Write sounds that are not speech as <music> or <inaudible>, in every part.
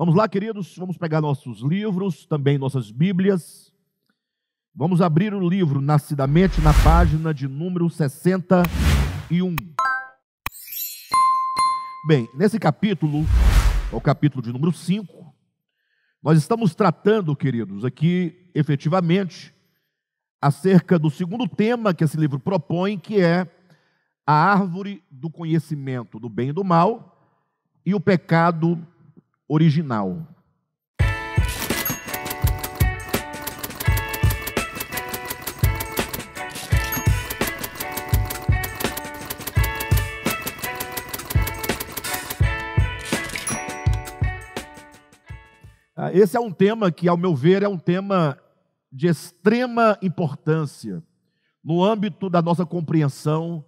Vamos lá, queridos, vamos pegar nossos livros, também nossas Bíblias. Vamos abrir o livro Nascidamente na página de número 61. Bem, nesse capítulo, é o capítulo de número 5, nós estamos tratando, queridos, aqui efetivamente acerca do segundo tema que esse livro propõe, que é a árvore do conhecimento do bem e do mal e o pecado original. Ah, esse é um tema que, ao meu ver, é um tema de extrema importância no âmbito da nossa compreensão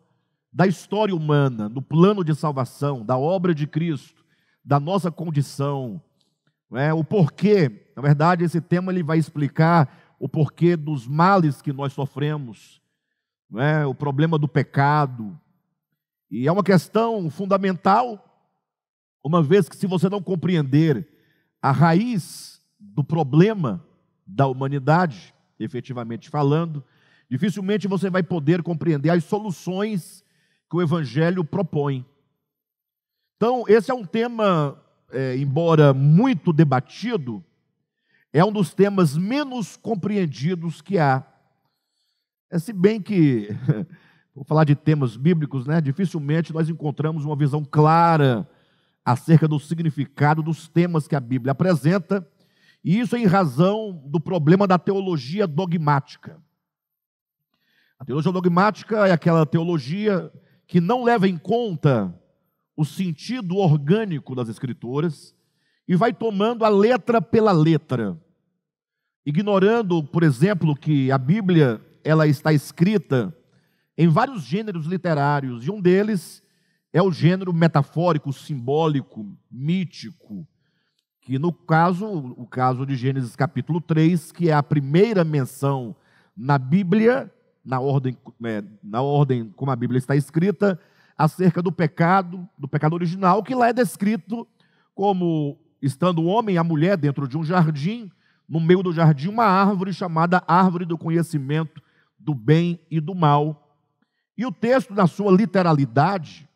da história humana, do plano de salvação, da obra de Cristo da nossa condição, é? o porquê. Na verdade, esse tema ele vai explicar o porquê dos males que nós sofremos, é? o problema do pecado. E é uma questão fundamental, uma vez que se você não compreender a raiz do problema da humanidade, efetivamente falando, dificilmente você vai poder compreender as soluções que o Evangelho propõe. Então, esse é um tema, é, embora muito debatido, é um dos temas menos compreendidos que há. É, se bem que, <laughs> vou falar de temas bíblicos, né, dificilmente nós encontramos uma visão clara acerca do significado dos temas que a Bíblia apresenta, e isso em razão do problema da teologia dogmática. A teologia dogmática é aquela teologia que não leva em conta o sentido orgânico das Escrituras e vai tomando a letra pela letra, ignorando, por exemplo, que a Bíblia ela está escrita em vários gêneros literários e um deles é o gênero metafórico, simbólico, mítico, que no caso, o caso de Gênesis capítulo 3, que é a primeira menção na Bíblia, na ordem, é, na ordem como a Bíblia está escrita, acerca do pecado, do pecado original, que lá é descrito como estando o homem e a mulher dentro de um jardim, no meio do jardim uma árvore chamada árvore do conhecimento do bem e do mal. E o texto, na sua literalidade,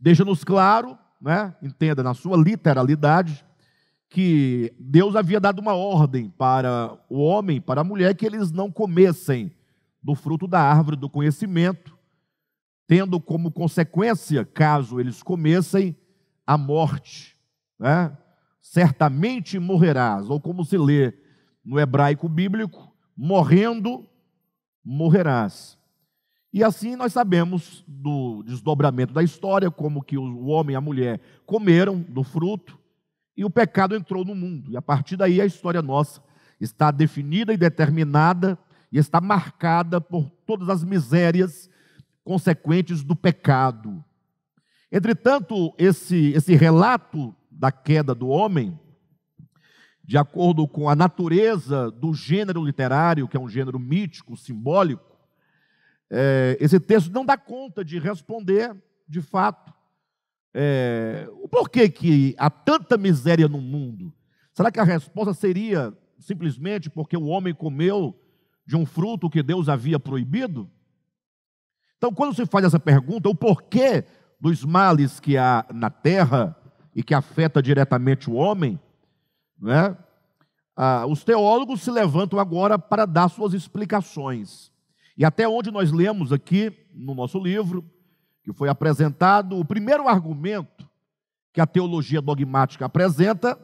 deixa-nos claro, né, entenda, na sua literalidade, que Deus havia dado uma ordem para o homem, para a mulher, que eles não comessem do fruto da árvore do conhecimento tendo como consequência, caso eles comessem, a morte. Né? Certamente morrerás, ou como se lê no hebraico bíblico, morrendo morrerás. E assim nós sabemos do desdobramento da história, como que o homem e a mulher comeram do fruto e o pecado entrou no mundo. E a partir daí a história nossa está definida e determinada e está marcada por todas as misérias consequentes do pecado. Entretanto, esse, esse relato da queda do homem, de acordo com a natureza do gênero literário, que é um gênero mítico, simbólico, é, esse texto não dá conta de responder, de fato, é, o porquê que há tanta miséria no mundo. Será que a resposta seria simplesmente porque o homem comeu de um fruto que Deus havia proibido? Então, quando se faz essa pergunta, o porquê dos males que há na terra e que afeta diretamente o homem, né? Ah, os teólogos se levantam agora para dar suas explicações. E até onde nós lemos aqui no nosso livro, que foi apresentado, o primeiro argumento que a teologia dogmática apresenta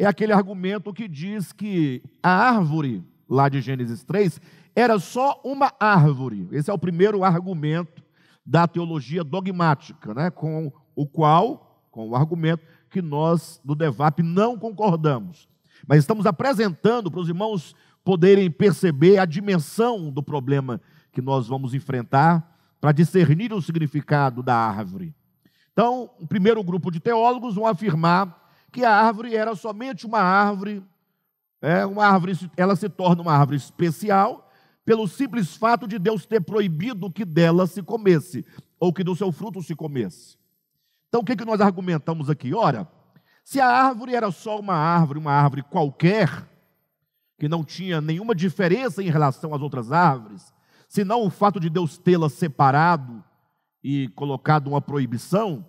é aquele argumento que diz que a árvore, lá de Gênesis 3, era só uma árvore. Esse é o primeiro argumento da teologia dogmática, né? com o qual, com o argumento que nós do DEVAP não concordamos. Mas estamos apresentando para os irmãos poderem perceber a dimensão do problema que nós vamos enfrentar para discernir o significado da árvore. Então, o primeiro grupo de teólogos vão afirmar que a árvore era somente uma árvore, é, uma árvore, ela se torna uma árvore especial pelo simples fato de Deus ter proibido que dela se comesse, ou que do seu fruto se comesse. Então o que, que nós argumentamos aqui? Ora, se a árvore era só uma árvore, uma árvore qualquer, que não tinha nenhuma diferença em relação às outras árvores, senão o fato de Deus tê-la separado e colocado uma proibição,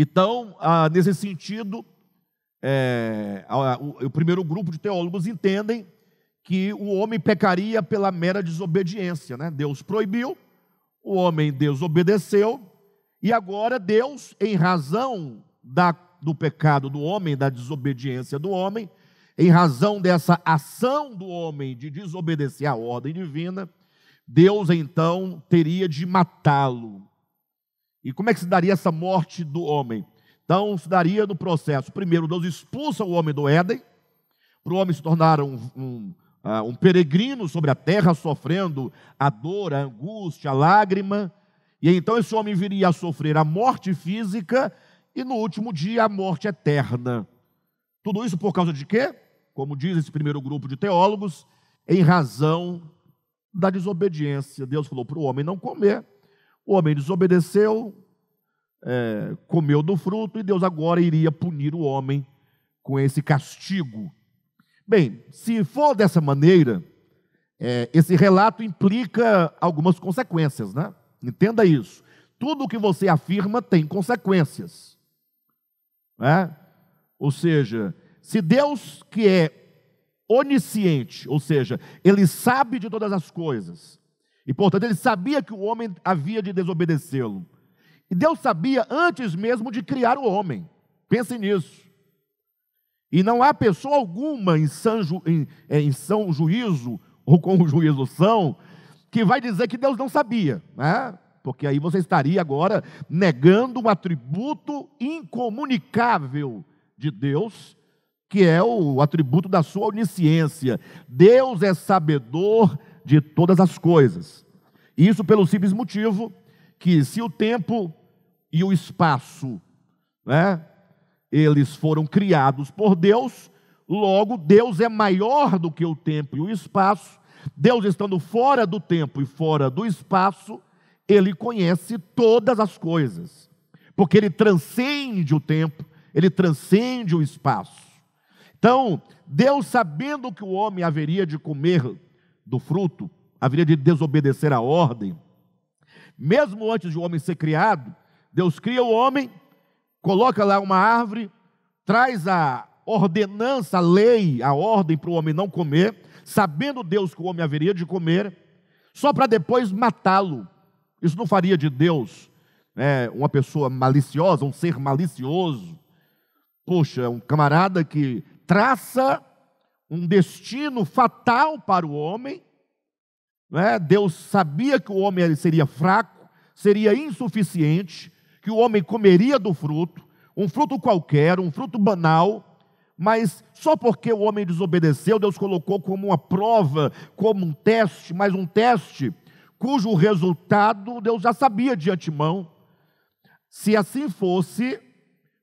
então, ah, nesse sentido, é, o, o primeiro grupo de teólogos entendem que o homem pecaria pela mera desobediência, né? Deus proibiu, o homem desobedeceu, e agora Deus, em razão da, do pecado do homem, da desobediência do homem, em razão dessa ação do homem de desobedecer à ordem divina, Deus então teria de matá-lo. E como é que se daria essa morte do homem? Então, se daria no processo: primeiro, Deus expulsa o homem do Éden, para o homem se tornar um, um ah, um peregrino sobre a terra sofrendo a dor, a angústia, a lágrima. E então esse homem viria a sofrer a morte física e no último dia a morte eterna. Tudo isso por causa de quê? Como diz esse primeiro grupo de teólogos, em razão da desobediência. Deus falou para o homem não comer. O homem desobedeceu, é, comeu do fruto e Deus agora iria punir o homem com esse castigo Bem, se for dessa maneira, é, esse relato implica algumas consequências, né? Entenda isso. Tudo o que você afirma tem consequências. Né? Ou seja, se Deus que é onisciente, ou seja, ele sabe de todas as coisas, e portanto ele sabia que o homem havia de desobedecê-lo. E Deus sabia antes mesmo de criar o homem. Pense nisso. E não há pessoa alguma em são, ju, em, é, em são juízo, <laughs> ou com o juízo são, que vai dizer que Deus não sabia, né? porque aí você estaria agora negando um atributo incomunicável de Deus, que é o atributo da sua onisciência. Deus é sabedor de todas as coisas. Isso pelo simples motivo que se o tempo e o espaço né, eles foram criados por Deus, logo Deus é maior do que o tempo e o espaço. Deus estando fora do tempo e fora do espaço, ele conhece todas as coisas, porque ele transcende o tempo, ele transcende o espaço. Então, Deus, sabendo que o homem haveria de comer do fruto, haveria de desobedecer a ordem, mesmo antes de o homem ser criado, Deus cria o homem coloca lá uma árvore, traz a ordenança, a lei, a ordem para o homem não comer, sabendo Deus que o homem haveria de comer, só para depois matá-lo. Isso não faria de Deus né, uma pessoa maliciosa, um ser malicioso. Poxa, é um camarada que traça um destino fatal para o homem. Né? Deus sabia que o homem seria fraco, seria insuficiente, que o homem comeria do fruto, um fruto qualquer, um fruto banal, mas só porque o homem desobedeceu, Deus colocou como uma prova, como um teste, mais um teste, cujo resultado Deus já sabia de antemão. Se assim fosse,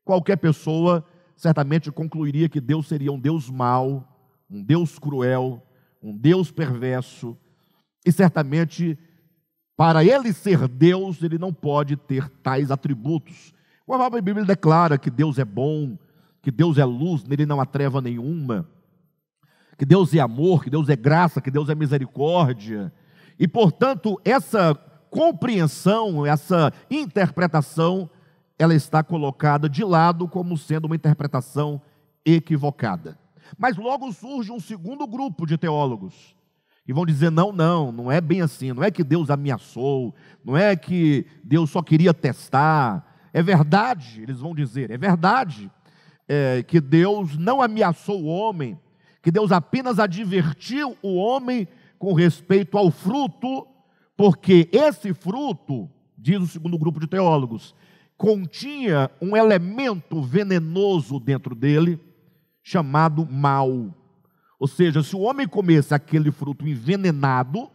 qualquer pessoa certamente concluiria que Deus seria um Deus mau, um Deus cruel, um Deus perverso, e certamente para ele ser Deus, ele não pode ter tais atributos. O a Bíblia declara que Deus é bom, que Deus é luz, nele não há treva nenhuma, que Deus é amor, que Deus é graça, que Deus é misericórdia. E, portanto, essa compreensão, essa interpretação, ela está colocada de lado como sendo uma interpretação equivocada. Mas logo surge um segundo grupo de teólogos e vão dizer: não, não, não é bem assim, não é que Deus ameaçou, não é que Deus só queria testar. É verdade, eles vão dizer, é verdade é, que Deus não ameaçou o homem, que Deus apenas advertiu o homem com respeito ao fruto, porque esse fruto, diz o segundo grupo de teólogos, continha um elemento venenoso dentro dele, chamado mal. Ou seja, se o homem comesse aquele fruto envenenado,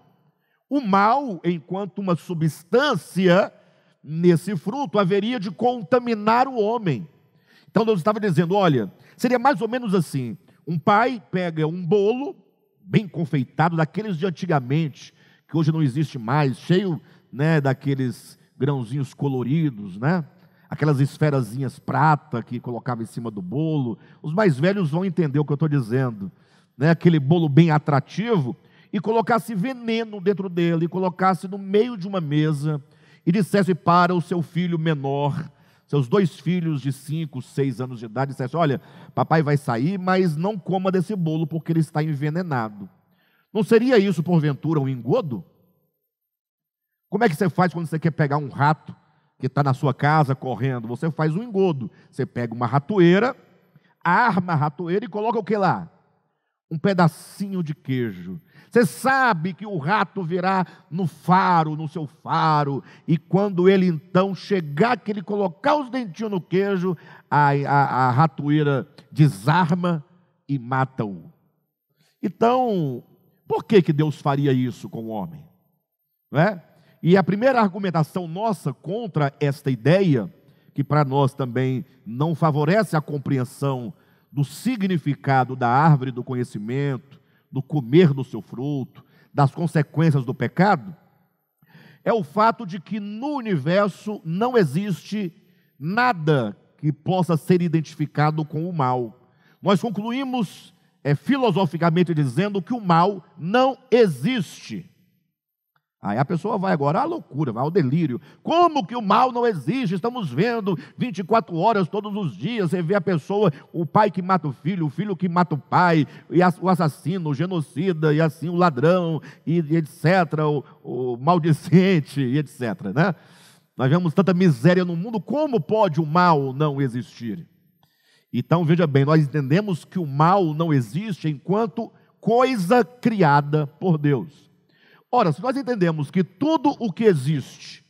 o mal, enquanto uma substância nesse fruto, haveria de contaminar o homem. Então Deus estava dizendo: olha, seria mais ou menos assim: um pai pega um bolo bem confeitado, daqueles de antigamente, que hoje não existe mais, cheio né, daqueles grãozinhos coloridos, né? aquelas esferazinhas prata que colocava em cima do bolo. Os mais velhos vão entender o que eu estou dizendo né, aquele bolo bem atrativo, e colocasse veneno dentro dele, e colocasse no meio de uma mesa, e dissesse para o seu filho menor, seus dois filhos de 5, 6 anos de idade, dissesse: Olha, papai vai sair, mas não coma desse bolo porque ele está envenenado. Não seria isso, porventura, um engodo? Como é que você faz quando você quer pegar um rato que está na sua casa correndo? Você faz um engodo. Você pega uma ratoeira, arma a ratoeira e coloca o que lá? um pedacinho de queijo. Você sabe que o rato virá no faro, no seu faro, e quando ele então chegar, que ele colocar os dentinhos no queijo, a, a, a ratoeira desarma e mata-o. Então, por que, que Deus faria isso com o homem? Né? E a primeira argumentação nossa contra esta ideia, que para nós também não favorece a compreensão do significado da árvore do conhecimento, do comer do seu fruto, das consequências do pecado, é o fato de que no universo não existe nada que possa ser identificado com o mal. Nós concluímos é, filosoficamente dizendo que o mal não existe. Aí a pessoa vai agora à ah, loucura, vai ao delírio. Como que o mal não existe? Estamos vendo 24 horas todos os dias. Você vê a pessoa, o pai que mata o filho, o filho que mata o pai, e o assassino, o genocida, e assim o ladrão, e, etc., o, o maldicente, e etc. Né? Nós vemos tanta miséria no mundo, como pode o mal não existir? Então veja bem, nós entendemos que o mal não existe enquanto coisa criada por Deus. Ora, se nós entendemos que tudo o que existe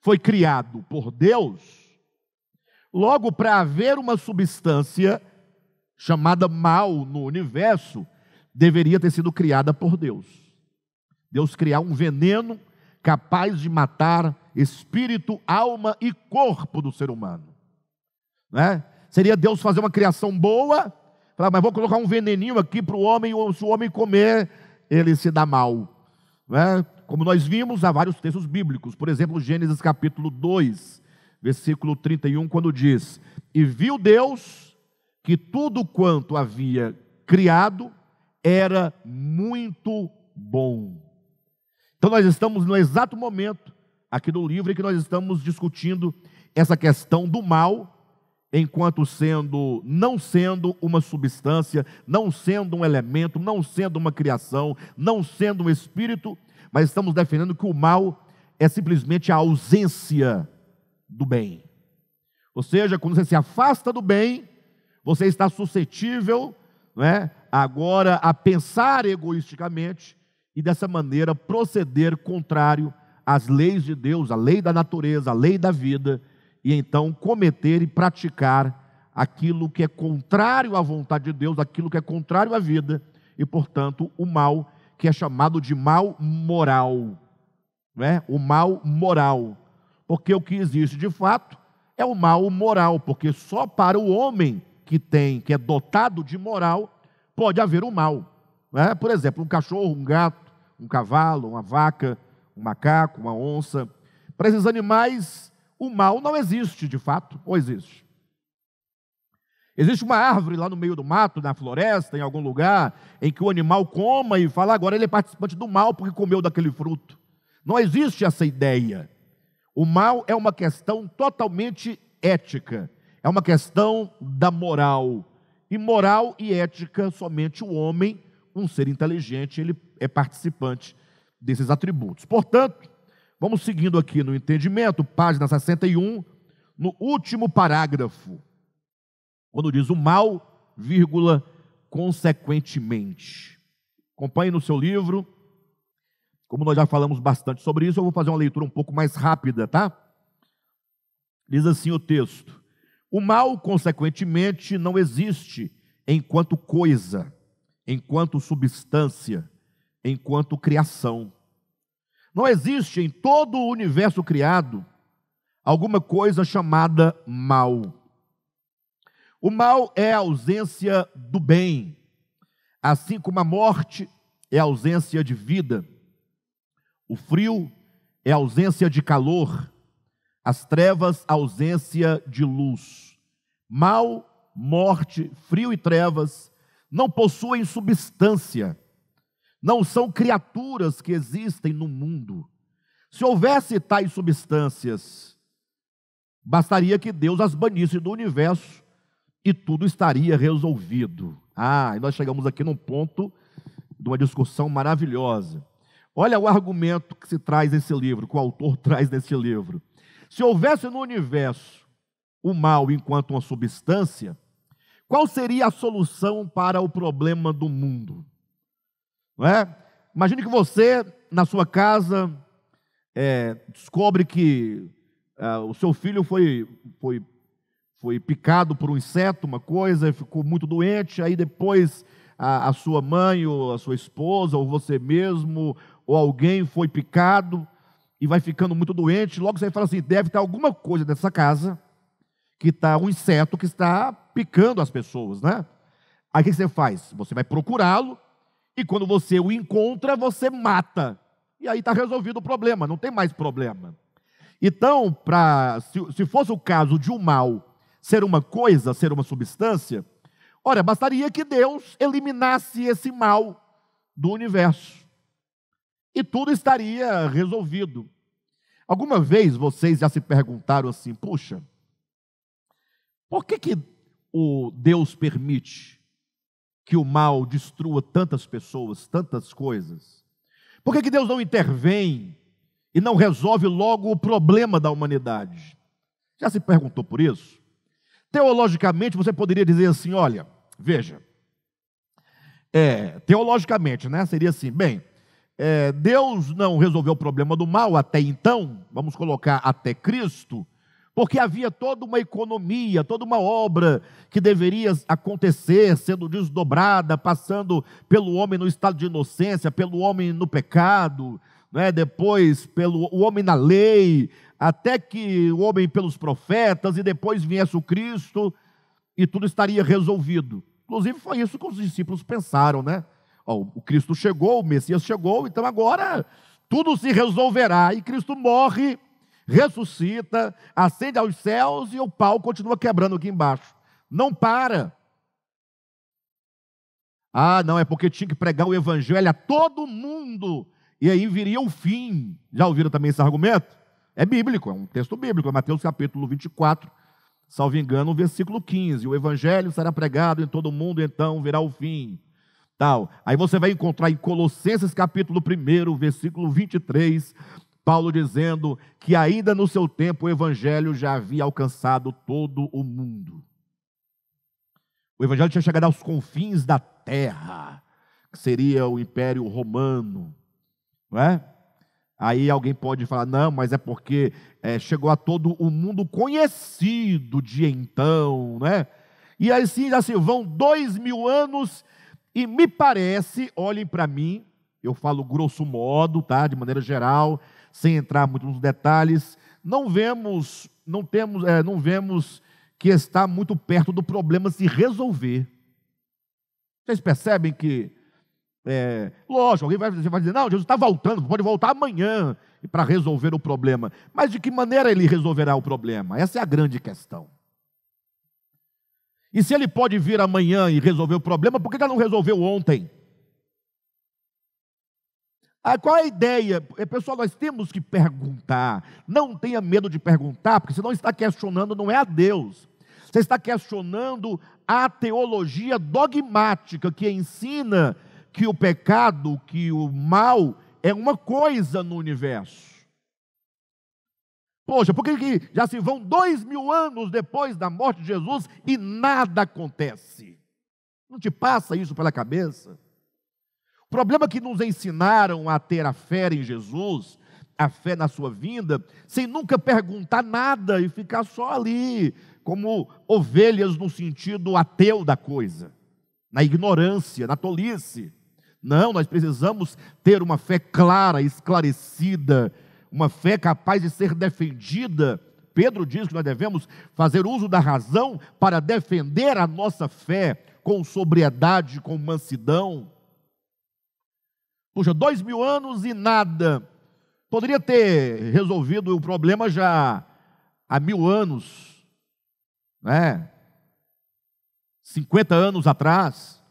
foi criado por Deus, logo para haver uma substância chamada mal no universo, deveria ter sido criada por Deus. Deus criar um veneno capaz de matar espírito, alma e corpo do ser humano. Né? Seria Deus fazer uma criação boa, falar, mas vou colocar um veneninho aqui para o homem, ou se o homem comer, ele se dá mal. Né? Como nós vimos, há vários textos bíblicos, por exemplo, Gênesis capítulo 2, versículo 31, quando diz: E viu Deus que tudo quanto havia criado era muito bom. Então, nós estamos no exato momento aqui do livro em que nós estamos discutindo essa questão do mal enquanto sendo, não sendo uma substância, não sendo um elemento, não sendo uma criação, não sendo um espírito, mas estamos defendendo que o mal é simplesmente a ausência do bem. Ou seja, quando você se afasta do bem, você está suscetível, não é, agora a pensar egoisticamente e dessa maneira proceder contrário às leis de Deus, à lei da natureza, à lei da vida e então cometer e praticar aquilo que é contrário à vontade de Deus, aquilo que é contrário à vida, e portanto o mal que é chamado de mal moral, né? o mal moral, porque o que existe de fato é o mal moral, porque só para o homem que tem, que é dotado de moral, pode haver o mal. Né? Por exemplo, um cachorro, um gato, um cavalo, uma vaca, um macaco, uma onça. Para esses animais, o mal não existe de fato, ou existe? Existe uma árvore lá no meio do mato, na floresta, em algum lugar, em que o animal coma e fala, agora ele é participante do mal porque comeu daquele fruto. Não existe essa ideia. O mal é uma questão totalmente ética, é uma questão da moral. E moral e ética, somente o homem, um ser inteligente, ele é participante desses atributos. Portanto, Vamos seguindo aqui no entendimento, página 61, no último parágrafo, quando diz o mal, vírgula, consequentemente. Acompanhe no seu livro. Como nós já falamos bastante sobre isso, eu vou fazer uma leitura um pouco mais rápida, tá? Diz assim o texto: O mal, consequentemente, não existe enquanto coisa, enquanto substância, enquanto criação não existe em todo o universo criado alguma coisa chamada mal. O mal é a ausência do bem, assim como a morte é a ausência de vida. O frio é a ausência de calor, as trevas, a ausência de luz. Mal, morte, frio e trevas não possuem substância não são criaturas que existem no mundo. Se houvesse tais substâncias, bastaria que Deus as banisse do universo e tudo estaria resolvido. Ah, e nós chegamos aqui num ponto de uma discussão maravilhosa. Olha o argumento que se traz nesse livro, que o autor <laughs> traz nesse livro. Se houvesse no universo o mal enquanto uma substância, qual seria a solução para o problema do mundo? Não é? Imagine que você, na sua casa, é, descobre que é, o seu filho foi, foi, foi picado por um inseto, uma coisa, ficou muito doente, aí depois a, a sua mãe, ou a sua esposa, ou você mesmo, ou alguém foi picado e vai ficando muito doente, logo você fala assim: deve estar alguma coisa nessa casa que está um inseto que está picando as pessoas, né? Aí o que você faz? Você vai procurá-lo e quando você o encontra, você mata. E aí está resolvido o problema, não tem mais problema. Então, pra, se, se fosse o caso de o um mal ser uma coisa, ser uma substância, olha, bastaria que Deus eliminasse esse mal do universo. E tudo estaria resolvido. Alguma vez vocês já se perguntaram assim: puxa, por que, que o Deus permite que o mal destrua tantas pessoas, tantas coisas? Por que, que Deus não intervém e não resolve logo o problema da humanidade? Já se perguntou por isso? Teologicamente, você poderia dizer assim: olha, veja, é, teologicamente, né? Seria assim: bem, é, Deus não resolveu o problema do mal até então, vamos colocar até Cristo, porque havia toda uma economia, toda uma obra que deveria acontecer, sendo desdobrada, passando pelo homem no estado de inocência, pelo homem no pecado, né? depois pelo o homem na lei, até que o homem pelos profetas, e depois viesse o Cristo, e tudo estaria resolvido. Inclusive, foi isso que os discípulos pensaram, né? o Cristo chegou, o Messias chegou, então agora tudo se resolverá. E Cristo morre ressuscita, ascende aos céus e o pau continua quebrando aqui embaixo. Não para. Ah, não, é porque tinha que pregar o evangelho a todo mundo. E aí viria o fim. Já ouviram também esse argumento? É bíblico, é um texto bíblico, é Mateus capítulo 24, salvo engano, versículo 15. O evangelho será pregado em todo mundo, então virá o fim. Tal. Aí você vai encontrar em Colossenses capítulo 1, versículo 23, Paulo dizendo que ainda no seu tempo o evangelho já havia alcançado todo o mundo. O evangelho tinha chegado aos confins da terra, que seria o Império Romano, não é? Aí alguém pode falar, não, mas é porque é, chegou a todo o mundo conhecido de então, né? E assim, assim, vão dois mil anos e me parece, olhem para mim, eu falo grosso modo, tá? De maneira geral, sem entrar muito nos detalhes, não vemos, não temos, é, não vemos que está muito perto do problema se resolver. Vocês percebem que, é, lógico, alguém vai, vai dizer, não, Jesus está voltando, pode voltar amanhã para resolver o problema. Mas de que maneira ele resolverá o problema? Essa é a grande questão. E se ele pode vir amanhã e resolver o problema, por que ele não resolveu ontem? Ah, qual é a ideia? É, pessoal, nós temos que perguntar. Não tenha medo de perguntar, porque você não está questionando, não é a Deus. Você está questionando a teologia dogmática que ensina que o pecado, que o mal é uma coisa no universo. Poxa, por que já se vão dois mil anos depois da morte de Jesus e nada acontece? Não te passa isso pela cabeça? problema que nos ensinaram a ter a fé em Jesus, a fé na sua vinda, sem nunca perguntar nada e ficar só ali, como ovelhas no sentido ateu da coisa, na ignorância, na tolice. Não, nós precisamos ter uma fé clara, esclarecida, uma fé capaz de ser defendida. Pedro diz que nós devemos fazer uso da razão para defender a nossa fé com sobriedade, com mansidão. Puxa, dois mil anos e nada. Poderia ter resolvido o problema já há mil anos, né? 50 anos atrás.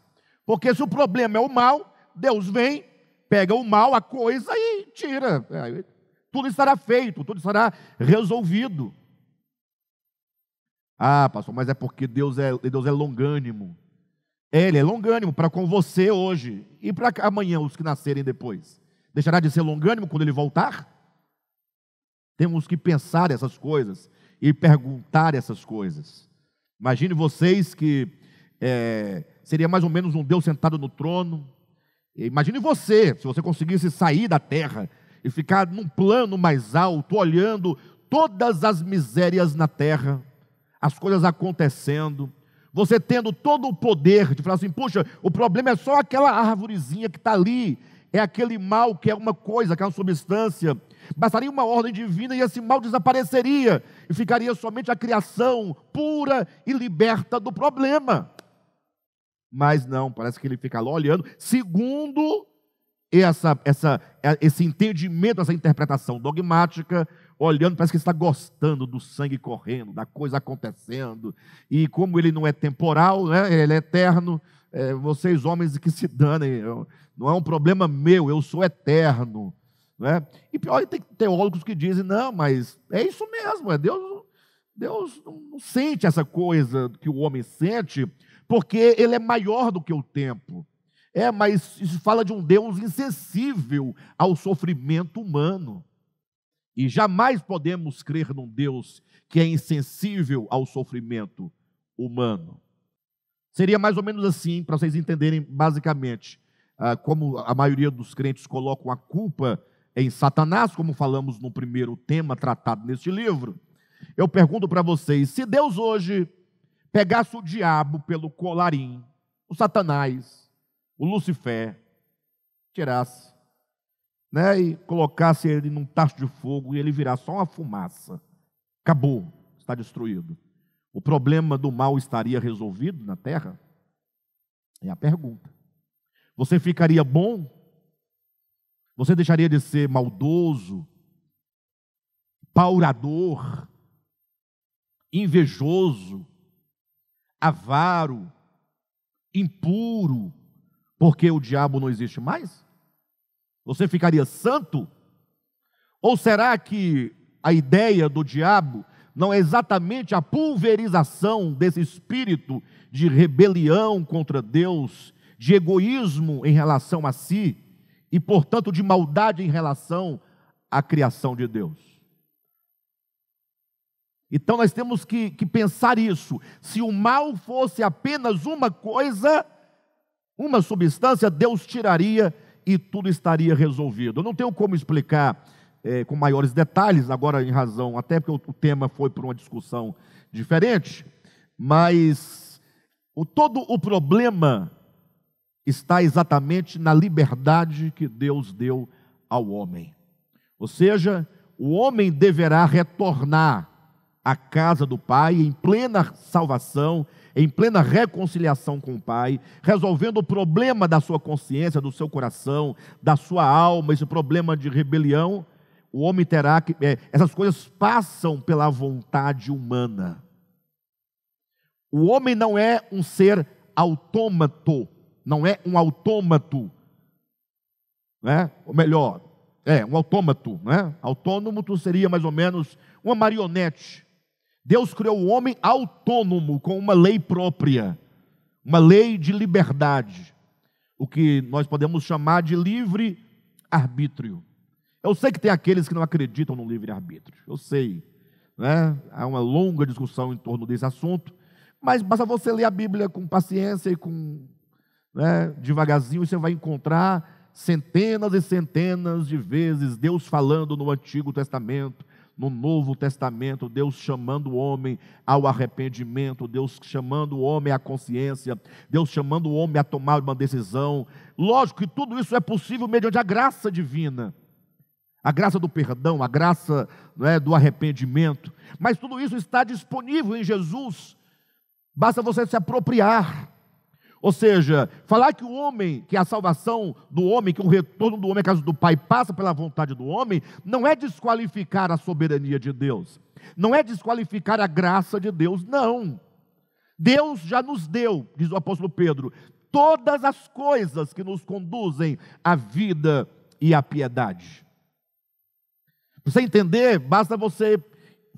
Porque se o problema é o mal, Deus vem, pega o mal, a coisa e tira. É, tudo estará feito, tudo estará resolvido. Ah, pastor, mas é porque Deus é, Deus é longânimo. Ele é longânimo para com você hoje e para amanhã os que nascerem depois. Deixará de ser longânimo quando ele voltar? Temos que pensar essas coisas e perguntar essas coisas. Imagine vocês que é, seria mais ou menos um Deus sentado no trono. Imagine você, se você conseguisse sair da terra e ficar num plano mais alto, olhando todas as misérias na terra, as coisas acontecendo, você tendo todo o poder de falar assim: puxa, o problema é só aquela árvorezinha que está ali, é aquele mal que é uma coisa, aquela é uma substância. Bastaria uma ordem divina e esse mal desapareceria e ficaria somente a criação pura e liberta do problema. Mas não, parece que ele fica lá olhando, segundo essa, essa, esse entendimento, essa interpretação dogmática, olhando, parece que ele está gostando do sangue correndo, da coisa acontecendo. E como ele não é temporal, né, ele é eterno, é, vocês homens que se danem, não é um problema meu, eu sou eterno. Né? E pior, tem teólogos que dizem, não, mas é isso mesmo, é Deus, Deus não sente essa coisa que o homem sente, porque ele é maior do que o tempo. É, mas isso fala de um Deus insensível ao sofrimento humano. E jamais podemos crer num Deus que é insensível ao sofrimento humano. Seria mais ou menos assim, para vocês entenderem basicamente ah, como a maioria dos crentes colocam a culpa em Satanás, como falamos no primeiro tema tratado neste livro. Eu pergunto para vocês: se Deus hoje pegasse o diabo pelo colarim, o Satanás, o Lucifer, tirasse né, e colocasse ele num tacho de fogo e ele virasse só uma fumaça, acabou, está destruído. O problema do mal estaria resolvido na terra? É a pergunta. Você ficaria bom? Você deixaria de ser maldoso, paurador, invejoso, avaro, impuro, porque o diabo não existe mais? você ficaria santo? Ou será que a ideia do diabo não é exatamente a pulverização desse espírito de rebelião contra Deus, de egoísmo em relação a si e, portanto, de maldade em relação à criação de Deus? Então nós temos que, que pensar isso. Se o mal fosse apenas uma coisa, uma substância, Deus tiraria e tudo estaria resolvido. Eu não tenho como explicar é, com maiores detalhes, agora em razão, até porque o tema foi para uma discussão diferente, mas o, todo o problema está exatamente na liberdade que Deus deu ao homem. Ou seja, o homem deverá retornar à casa do Pai em plena salvação em plena reconciliação com o Pai, resolvendo o problema da sua consciência, do seu coração, da sua alma, esse problema de rebelião, o homem terá que. É, essas coisas passam pela vontade humana. O homem não é um ser autômato, não é um autômato, né? ou melhor, é um autômato, né? autônomo seria mais ou menos uma marionete Deus criou o homem autônomo, com uma lei própria, uma lei de liberdade, o que nós podemos chamar de livre arbítrio. Eu sei que tem aqueles que não acreditam no livre arbítrio, eu sei. Né? Há uma longa discussão em torno desse assunto, mas basta você ler a Bíblia com paciência e com né, devagarzinho, e você vai encontrar centenas e centenas de vezes Deus falando no Antigo Testamento no Novo Testamento, Deus chamando o homem ao arrependimento, Deus chamando o homem à consciência, Deus chamando o homem a tomar uma decisão. Lógico que tudo isso é possível mediante a graça divina. A graça do perdão, a graça é, do arrependimento, mas tudo isso está disponível em Jesus, basta você se apropriar. Ou seja, falar que o homem, que é a salvação do homem, que é o retorno do homem à casa do Pai passa pela vontade do homem, não é desqualificar a soberania de Deus, não é desqualificar a graça de Deus, não. Deus já nos deu, diz o apóstolo Pedro, todas as coisas que nos conduzem à vida e à piedade. Para você entender, basta você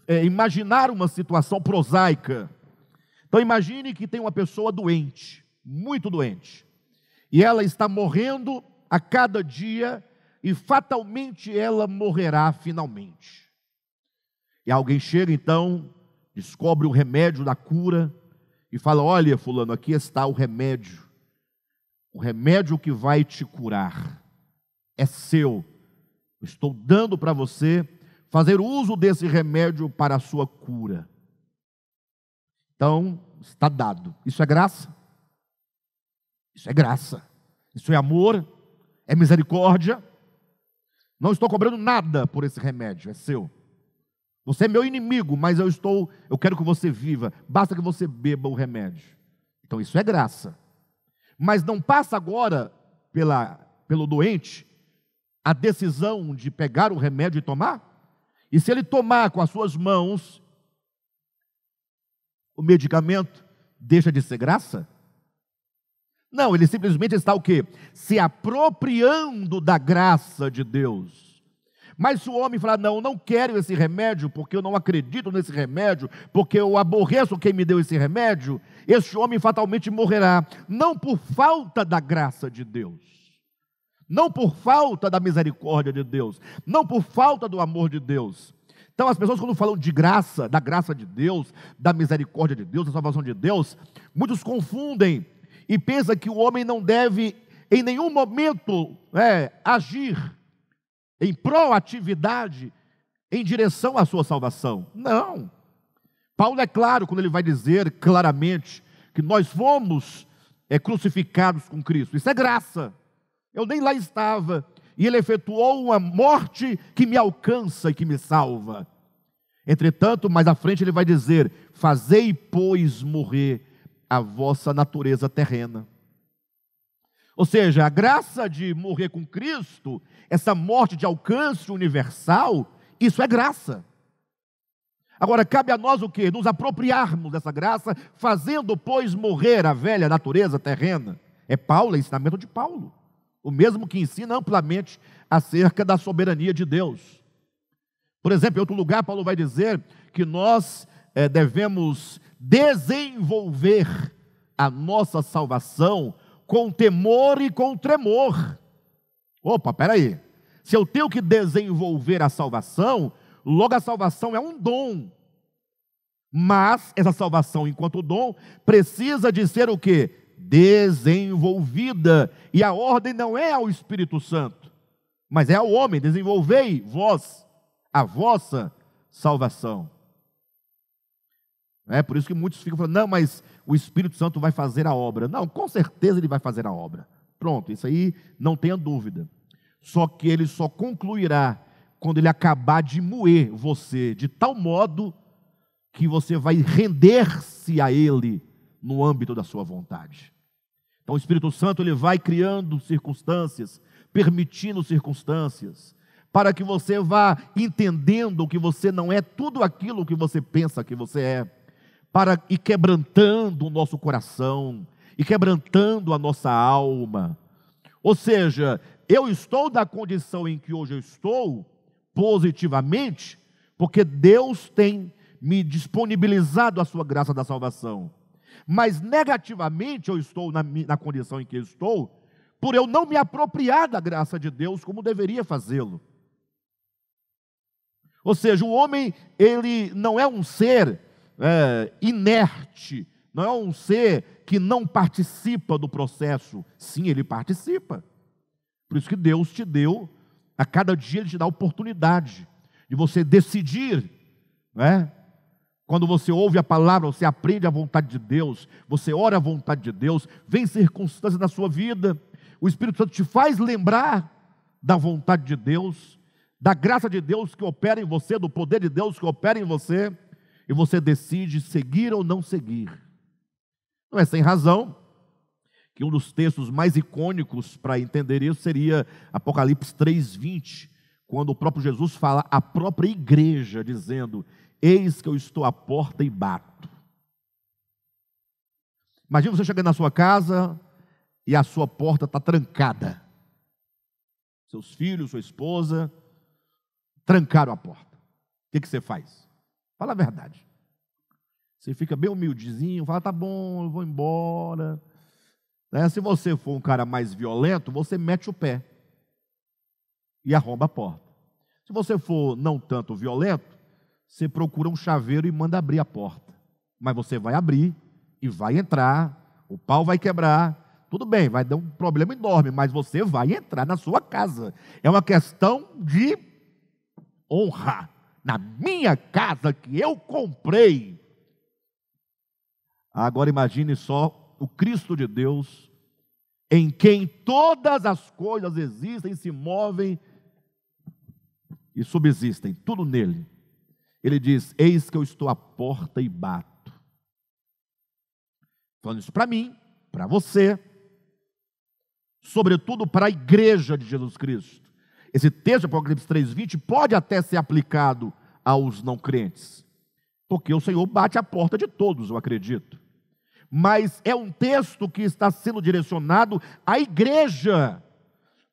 é, imaginar uma situação prosaica. Então imagine que tem uma pessoa doente muito doente. E ela está morrendo a cada dia e fatalmente ela morrerá finalmente. E alguém chega então, descobre o remédio da cura e fala: Olha, Fulano, aqui está o remédio. O remédio que vai te curar é seu. estou dando para você fazer uso desse remédio para a sua cura. Então, está dado. Isso é graça? Isso é graça, isso é amor, é misericórdia. Não estou cobrando nada por esse remédio, é seu. Você é meu inimigo, mas eu estou, eu quero que você viva. Basta que você beba o remédio. Então isso é graça. Mas não passa agora pela, pelo doente a decisão de pegar o remédio e tomar? E se ele tomar com as suas mãos o medicamento, deixa de ser graça? Não, ele simplesmente está o quê? Se apropriando da graça de Deus. Mas se o homem falar, não, eu não quero esse remédio, porque eu não acredito nesse remédio, porque eu aborreço quem me deu esse remédio, este homem fatalmente morrerá, não por falta da graça de Deus, não por falta da misericórdia de Deus, não por falta do amor de Deus. Então, as pessoas, quando falam de graça, da graça de Deus, da misericórdia de Deus, da salvação de Deus, muitos confundem e pensa que o homem não deve em nenhum momento é, agir em proatividade em direção à sua salvação. Não. Paulo é claro quando ele vai dizer claramente que nós fomos é, crucificados com Cristo. Isso é graça. Eu nem lá estava. E ele efetuou uma morte que me alcança e que me salva. Entretanto, mais à frente ele vai dizer: Fazei, pois, morrer a vossa natureza terrena. Ou seja, a graça de morrer com Cristo, essa morte de alcance universal, isso é graça. Agora, cabe a nós o que? Nos apropriarmos dessa graça, fazendo, pois, morrer a velha natureza terrena. É Paulo, é ensinamento de Paulo, o mesmo que ensina amplamente acerca da soberania de Deus. Por exemplo, em outro lugar, Paulo vai dizer que nós é, devemos desenvolver a nossa salvação com temor e com tremor. Opa, peraí. Se eu tenho que desenvolver a salvação, logo a salvação é um dom. Mas essa salvação, enquanto dom, precisa de ser o que? Desenvolvida. E a ordem não é ao Espírito Santo, mas é ao homem. Desenvolvei vós a vossa salvação. É por isso que muitos ficam falando, não, mas o Espírito Santo vai fazer a obra. Não, com certeza ele vai fazer a obra. Pronto, isso aí não tenha dúvida. Só que ele só concluirá quando ele acabar de moer você de tal modo que você vai render-se a ele no âmbito da sua vontade. Então o Espírito Santo ele vai criando circunstâncias, permitindo circunstâncias, para que você vá entendendo que você não é tudo aquilo que você pensa que você é para e quebrantando o nosso coração e quebrantando a nossa alma. Ou seja, eu estou da condição em que hoje eu estou, positivamente, porque Deus tem me disponibilizado a sua graça da salvação. Mas negativamente eu estou na, na condição em que eu estou, por eu não me apropriar da graça de Deus como deveria fazê-lo. Ou seja, o homem, ele não é um ser é, inerte, não é um ser que não participa do processo. Sim, ele participa. Por isso que Deus te deu, a cada dia ele te dá a oportunidade de você decidir, é? Quando você ouve a palavra, você aprende a vontade de Deus, você ora a vontade de Deus, vem circunstâncias da sua vida, o Espírito Santo te faz lembrar da vontade de Deus, da graça de Deus que opera em você, do poder de Deus que opera em você e você decide seguir ou não seguir. Não é sem razão que um dos textos mais icônicos para entender isso seria Apocalipse 3:20, quando o próprio Jesus fala à própria igreja dizendo: "Eis que eu estou à porta e bato". Imagina você chegando na sua casa e a sua porta está trancada. Seus filhos, sua esposa trancaram a porta. O que, que você faz? Fala a verdade. Você fica bem humildezinho, fala, tá bom, eu vou embora. Né? Se você for um cara mais violento, você mete o pé e arromba a porta. Se você for não tanto violento, você procura um chaveiro e manda abrir a porta. Mas você vai abrir e vai entrar, o pau vai quebrar. Tudo bem, vai dar um problema enorme, mas você vai entrar na sua casa. É uma questão de honra na minha casa que eu comprei. Agora imagine só o Cristo de Deus, em quem todas as coisas existem, se movem e subsistem, tudo nele. Ele diz: Eis que eu estou à porta e bato. Falando isso para mim, para você, sobretudo para a igreja de Jesus Cristo. Esse texto, Apocalipse 3,20, pode até ser aplicado aos não crentes, porque o Senhor bate a porta de todos, eu acredito. Mas é um texto que está sendo direcionado à igreja,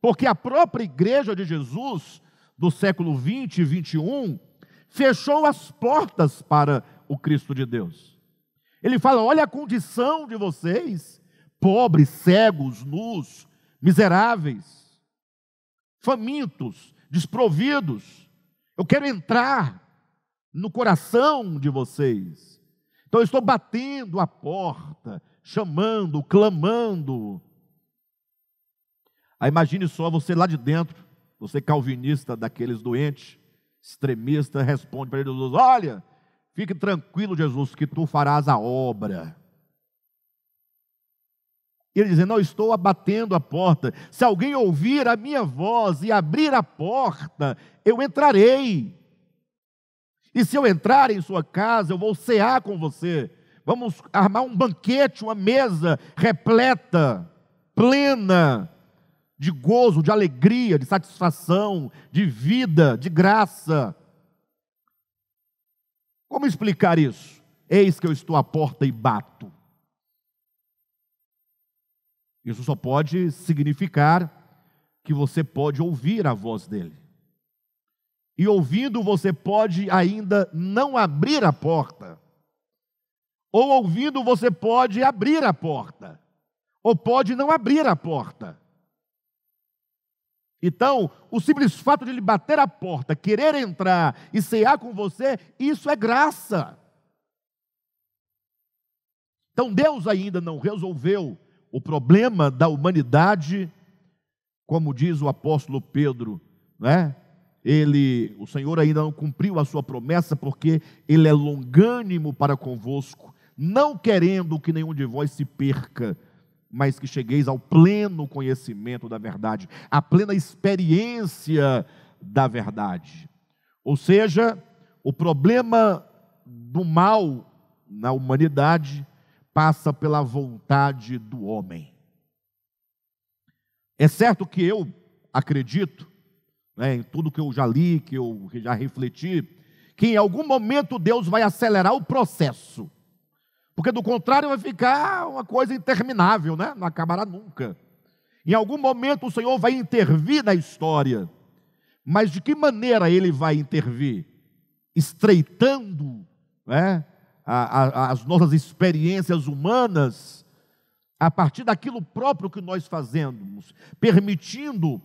porque a própria igreja de Jesus, do século 20 e 21, fechou as portas para o Cristo de Deus. Ele fala: olha a condição de vocês, pobres, cegos, nus, miseráveis famintos, desprovidos. Eu quero entrar no coração de vocês. Então eu estou batendo a porta, chamando, clamando. Aí imagine só você lá de dentro, você calvinista daqueles doentes, extremista, responde para Jesus: Olha, fique tranquilo, Jesus, que tu farás a obra. E ele dizendo: Não estou abatendo a porta. Se alguém ouvir a minha voz e abrir a porta, eu entrarei. E se eu entrar em sua casa, eu vou cear com você. Vamos armar um banquete, uma mesa repleta, plena, de gozo, de alegria, de satisfação, de vida, de graça. Como explicar isso? Eis que eu estou à porta e bato. Isso só pode significar que você pode ouvir a voz dele. E ouvindo, você pode ainda não abrir a porta. Ou ouvindo, você pode abrir a porta. Ou pode não abrir a porta. Então, o simples fato de ele bater a porta, querer entrar e cear com você, isso é graça. Então, Deus ainda não resolveu o problema da humanidade, como diz o apóstolo Pedro, né? Ele, o Senhor ainda não cumpriu a sua promessa porque ele é longânimo para convosco, não querendo que nenhum de vós se perca, mas que chegueis ao pleno conhecimento da verdade, à plena experiência da verdade. Ou seja, o problema do mal na humanidade passa pela vontade do homem. É certo que eu acredito, né, em tudo que eu já li, que eu já refleti, que em algum momento Deus vai acelerar o processo. Porque do contrário vai ficar uma coisa interminável, né? Não acabará nunca. Em algum momento o Senhor vai intervir na história. Mas de que maneira ele vai intervir? Estreitando né, a, a, as nossas experiências humanas, a partir daquilo próprio que nós fazemos, permitindo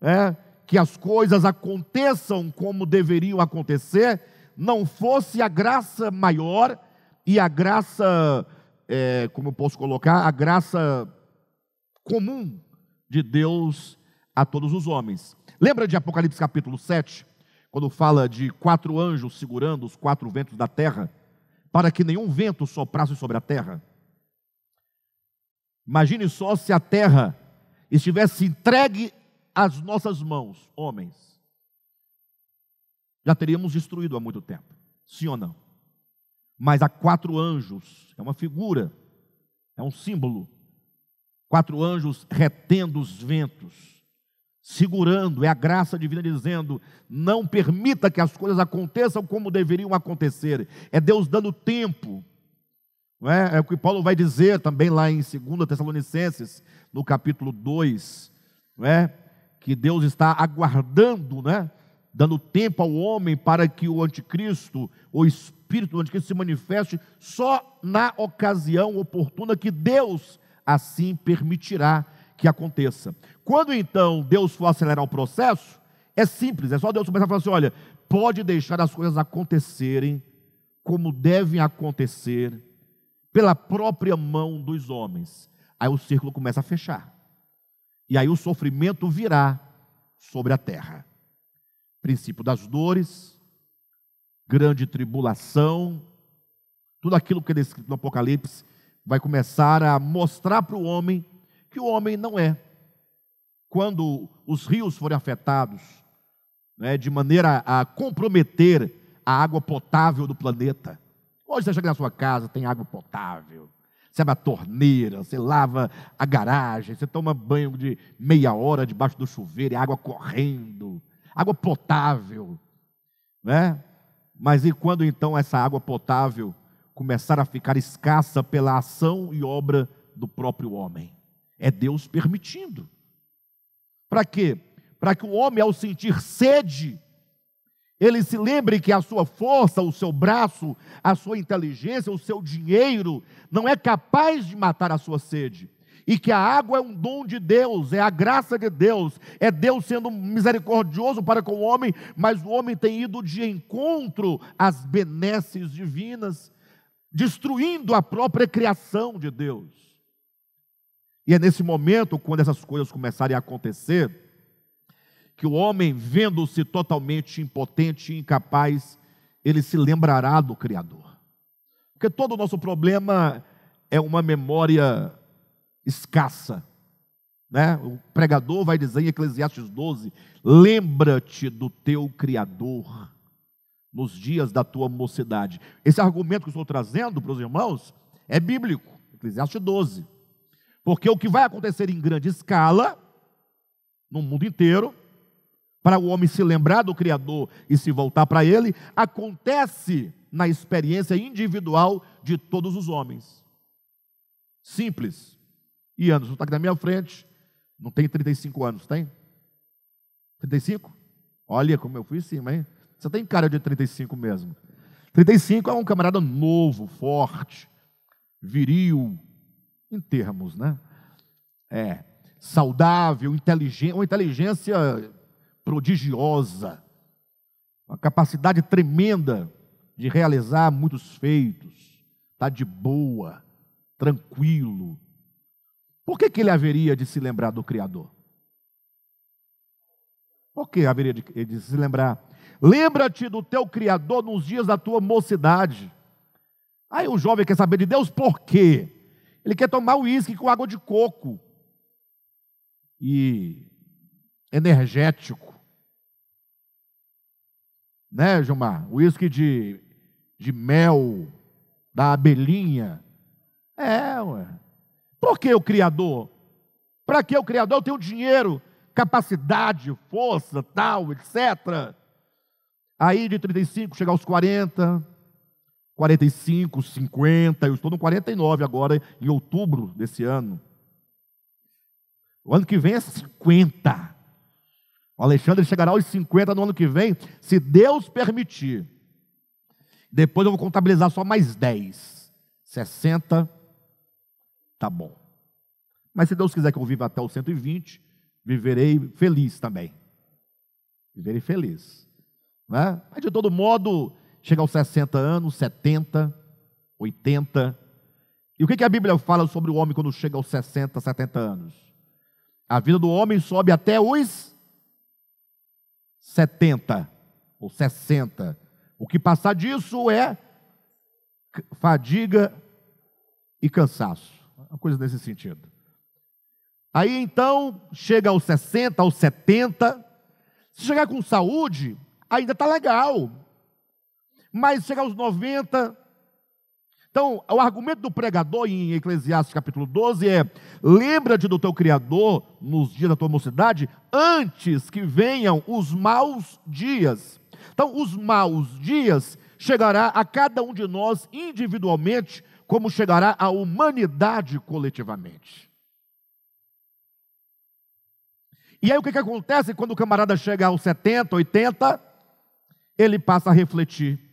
é, que as coisas aconteçam como deveriam acontecer, não fosse a graça maior e a graça, é, como eu posso colocar, a graça comum de Deus a todos os homens. Lembra de Apocalipse capítulo 7, quando fala de quatro anjos segurando os quatro ventos da terra? para que nenhum vento soprasse sobre a terra. Imagine só se a terra estivesse entregue às nossas mãos, homens. Já teríamos destruído há muito tempo, sim ou não? Mas há quatro anjos, é uma figura, é um símbolo. Quatro anjos retendo os ventos segurando, é a graça divina dizendo: não permita que as coisas aconteçam como deveriam acontecer. É Deus dando tempo. É? é? o que Paulo vai dizer também lá em 2 Tessalonicenses, no capítulo 2, é? que Deus está aguardando, né? dando tempo ao homem para que o anticristo, o espírito do anticristo se manifeste só na ocasião oportuna que Deus assim permitirá que aconteça. Quando então Deus for acelerar o processo, é simples, é só Deus começar a falar assim: olha, pode deixar as coisas acontecerem como devem acontecer, pela própria mão dos homens. Aí o círculo começa a fechar. E aí o sofrimento virá sobre a terra. Princípio das dores, grande tribulação, tudo aquilo que é descrito no Apocalipse vai começar a mostrar para o homem que o homem não é. Quando os rios forem afetados, né, de maneira a comprometer a água potável do planeta. Hoje você chega na sua casa, tem água potável. Você abre a torneira, você lava a garagem, você toma banho de meia hora debaixo do chuveiro, e água correndo, água potável, né? Mas e quando então essa água potável começar a ficar escassa pela ação e obra do próprio homem? É Deus permitindo. Para quê? Para que o homem, ao sentir sede, ele se lembre que a sua força, o seu braço, a sua inteligência, o seu dinheiro não é capaz de matar a sua sede. E que a água é um dom de Deus, é a graça de Deus, é Deus sendo misericordioso para com o homem, mas o homem tem ido de encontro às benesses divinas, destruindo a própria criação de Deus. E é nesse momento, quando essas coisas começarem a acontecer, que o homem, vendo-se totalmente impotente e incapaz, ele se lembrará do Criador. Porque todo o nosso problema é uma memória escassa. Né? O pregador vai dizer em Eclesiastes 12: lembra-te do teu Criador nos dias da tua mocidade. Esse argumento que eu estou trazendo para os irmãos é bíblico, Eclesiastes 12. Porque o que vai acontecer em grande escala, no mundo inteiro, para o homem se lembrar do Criador e se voltar para Ele, acontece na experiência individual de todos os homens. Simples. E anos. está aqui na minha frente, não tem 35 anos, tem? 35? Olha como eu fui em cima, hein? Você tem cara de 35 mesmo. 35 é um camarada novo, forte, viril, em termos, né? É, saudável, inteligente, uma inteligência prodigiosa, uma capacidade tremenda de realizar muitos feitos, está de boa, tranquilo. Por que, que ele haveria de se lembrar do Criador? Por que haveria de, de se lembrar? Lembra-te do teu Criador nos dias da tua mocidade. Aí o jovem quer saber de Deus por quê? Ele quer tomar uísque com água de coco e energético. Né, Gilmar? Uísque de, de mel, da abelhinha. É, ué. Por que o Criador? Para que o Criador? Eu tenho dinheiro, capacidade, força, tal, etc. Aí de 35 chega aos 40, 45, 50, eu estou no 49 agora, em outubro desse ano. O ano que vem é 50. O Alexandre chegará aos 50 no ano que vem, se Deus permitir. Depois eu vou contabilizar só mais 10. 60, tá bom. Mas se Deus quiser que eu viva até os 120, viverei feliz também. Viverei feliz. Né? Mas de todo modo, chega aos 60 anos, 70, 80. E o que, a Bíblia fala sobre o homem quando chega aos 60, 70 anos? A vida do homem sobe até os 70 ou 60. O que passar disso é fadiga e cansaço. Uma coisa nesse sentido. Aí então, chega aos 60, aos 70. Se chegar com saúde, ainda está legal mas chegar aos 90. Então, o argumento do pregador em Eclesiastes capítulo 12 é: lembra-te do teu Criador nos dias da tua mocidade, antes que venham os maus dias. Então, os maus dias chegará a cada um de nós individualmente, como chegará à humanidade coletivamente. E aí o que, que acontece quando o camarada chega aos 70, 80? Ele passa a refletir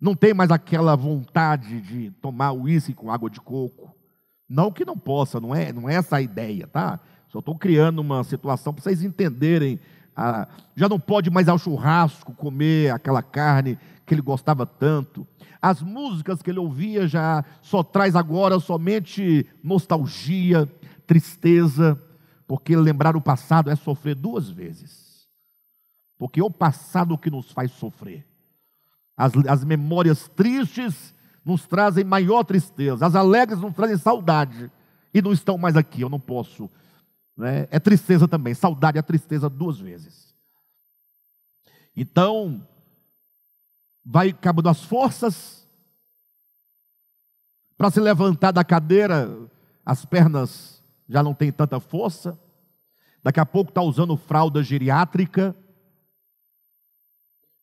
não tem mais aquela vontade de tomar uísque com água de coco. Não que não possa, não é, não é essa a ideia, tá? Só estou criando uma situação para vocês entenderem. Ah, já não pode mais ao churrasco comer aquela carne que ele gostava tanto. As músicas que ele ouvia já só traz agora somente nostalgia, tristeza, porque lembrar o passado é sofrer duas vezes. Porque é o passado que nos faz sofrer as, as memórias tristes nos trazem maior tristeza, as alegres nos trazem saudade e não estão mais aqui, eu não posso. Né? É tristeza também, saudade é tristeza duas vezes. Então, vai acabando as forças para se levantar da cadeira, as pernas já não têm tanta força. Daqui a pouco está usando fralda geriátrica